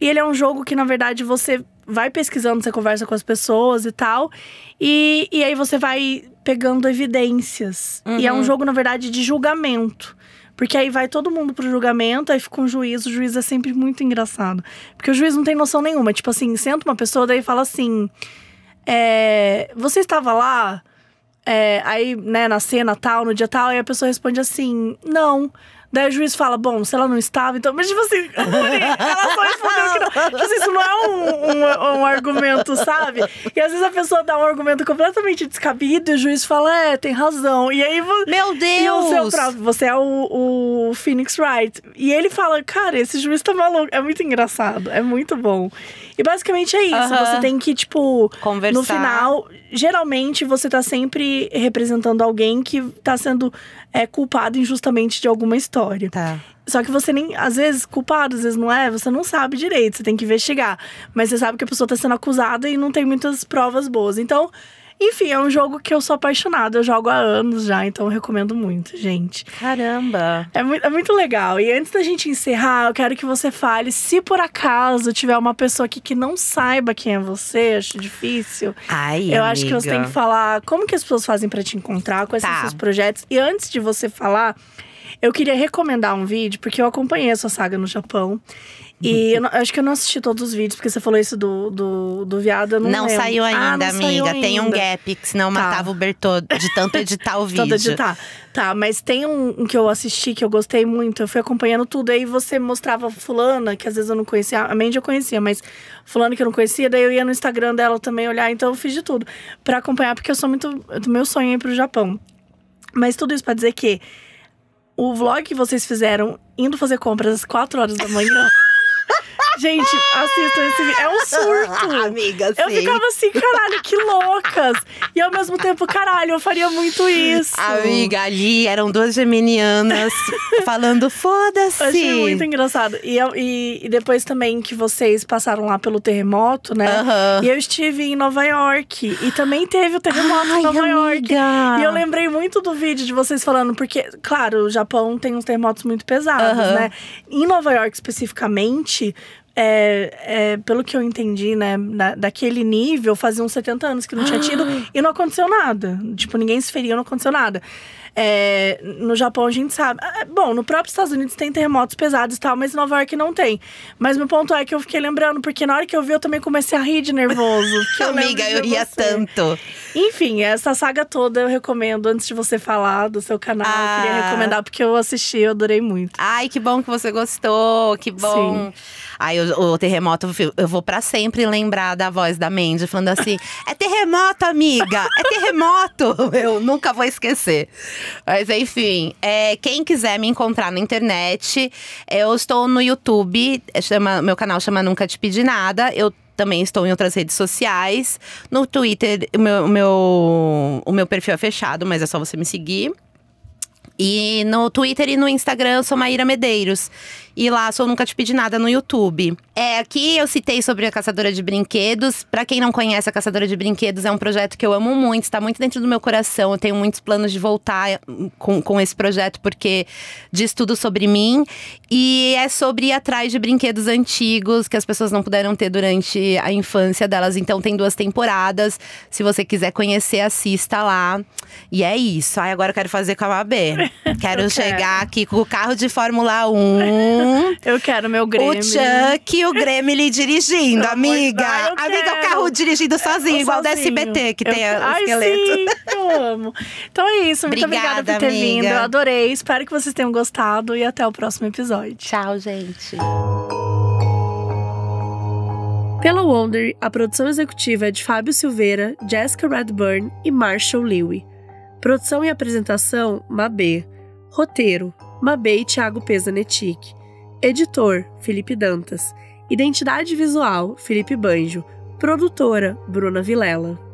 E ele é um jogo que, na verdade, você vai pesquisando, você conversa com as pessoas e tal. E, e aí você vai pegando evidências. Uhum. E é um uhum. jogo, na verdade, de julgamento. Porque aí vai todo mundo pro julgamento, aí fica um juiz. O juiz é sempre muito engraçado. Porque o juiz não tem noção nenhuma. Tipo assim, senta uma pessoa, daí fala assim: é, Você estava lá? É, aí, né, na cena tal, no dia tal, aí a pessoa responde assim: Não. Daí o juiz fala, bom, se ela não estava, então. Mas, tipo assim, ela só respondeu que não. Tipo assim, isso não é um, um, um, argumento, sabe? E às vezes a pessoa dá um argumento completamente descabido e o juiz fala, é, tem razão. E aí. Meu Deus! E o seu você é o, o Phoenix Wright. E ele fala, cara, esse juiz tá maluco. É muito engraçado, é muito bom. E basicamente é isso. Uh -huh. Você tem que, tipo, Conversar. no final, geralmente você tá sempre representando alguém que tá sendo é, culpado injustamente de alguma história história. Tá. Só que você nem, às vezes, culpado, às vezes não é, você não sabe direito, você tem que investigar. Mas você sabe que a pessoa tá sendo acusada e não tem muitas provas boas. Então, enfim, é um jogo que eu sou apaixonada, eu jogo há anos já, então eu recomendo muito, gente. Caramba! É muito, é muito legal. E antes da gente encerrar, eu quero que você fale se por acaso tiver uma pessoa aqui que não saiba quem é você, acho difícil. Ai, eu amiga. acho que você tem que falar como que as pessoas fazem para te encontrar, quais tá. são os seus projetos. E antes de você falar, eu queria recomendar um vídeo, porque eu acompanhei essa saga no Japão. E uhum. eu, não, eu acho que eu não assisti todos os vídeos, porque você falou isso do, do, do viado, não, não saiu ainda, ah, não amiga. Tem um gap, que senão tá. matava o Bertô de tanto editar o vídeo. tanto editar. Tá, mas tem um, que eu assisti, que eu gostei muito. Eu fui acompanhando tudo, aí você mostrava fulana, que às vezes eu não conhecia. A Mandy eu conhecia, mas fulana que eu não conhecia. Daí eu ia no Instagram dela também olhar, então eu fiz de tudo. para acompanhar, porque eu sou muito… Meu sonho é ir pro Japão. Mas tudo isso para dizer que o vlog que vocês fizeram indo fazer compras às 4 horas da manhã. Gente, assistam esse vídeo. É um surto. Amiga, sim. Eu ficava assim, caralho, que loucas. E ao mesmo tempo, caralho, eu faria muito isso. Amiga, ali eram duas geminianas falando foda-se. Achei muito engraçado. E, eu, e, e, depois também que vocês passaram lá pelo terremoto, né? E eu estive em Nova York. E também teve o terremoto Ai, em Nova amiga. York. E eu lembrei muito do vídeo de vocês falando, porque, claro, o Japão tem uns terremotos muito pesados, né? Em Nova York especificamente, gente, é, é, pelo que eu entendi, né, da, daquele nível, fazia uns 70 anos que não tinha tido ah. e não aconteceu nada. Tipo, ninguém se feriu, não aconteceu nada. É, no Japão a gente sabe. É, bom, no próprio Estados Unidos tem terremotos pesados e tal, mas Nova York não tem. Mas meu ponto é que eu fiquei lembrando, porque na hora que eu vi, eu também comecei a rir de nervoso. eu Amiga, eu ria você. tanto. Enfim, essa saga toda eu recomendo antes de você falar do seu canal. Ah. Eu queria ah. recomendar, porque eu assisti, eu adorei muito. Ai, que bom que você gostou, que bom. Sim. Aí o, o terremoto, eu vou para sempre lembrar da voz da Mandy falando assim: é terremoto, amiga! É terremoto! eu nunca vou esquecer. Mas enfim, é, quem quiser me encontrar na internet, eu estou no YouTube, chama, meu canal chama Nunca Te Pedi Nada. Eu também estou em outras redes sociais. No Twitter, o meu, meu, o meu perfil é fechado, mas é só você me seguir. E no Twitter e no Instagram eu sou Maíra Medeiros e lá Sou Nunca Te Pedi Nada no YouTube. É, aqui eu citei sobre a Caçadora de Brinquedos. Para quem não conhece, a Caçadora de Brinquedos é um projeto que eu amo muito, está muito dentro do meu coração. Eu tenho muitos planos de voltar hum, com, com esse projeto, porque diz tudo sobre mim. E é sobre ir atrás de brinquedos antigos que as pessoas não puderam ter durante a infância delas. Então tem duas temporadas. Se você quiser conhecer, assista lá. E é isso. Ai, agora eu quero fazer com a Mabê. Quero chegar aqui com o carro de Fórmula 1. Uhum. Eu quero meu Grêmio. O Chuck e o Grêmio dirigindo, amiga. A amiga, quero. o carro dirigindo sozinho, igual sozinho. do SBT, que eu tem o Ai, esqueleto. Sim, eu amo. Então é isso. Muito obrigada, obrigada por ter amiga. vindo. Eu adorei. Espero que vocês tenham gostado e até o próximo episódio. Tchau, gente. Pela Wonder, a produção executiva é de Fábio Silveira, Jessica Redburn e Marshall Lewy. Produção e apresentação, Mabê. Roteiro, Mabê e Thiago Pesanetic. Editor: Felipe Dantas. Identidade visual: Felipe Banjo. Produtora: Bruna Vilela.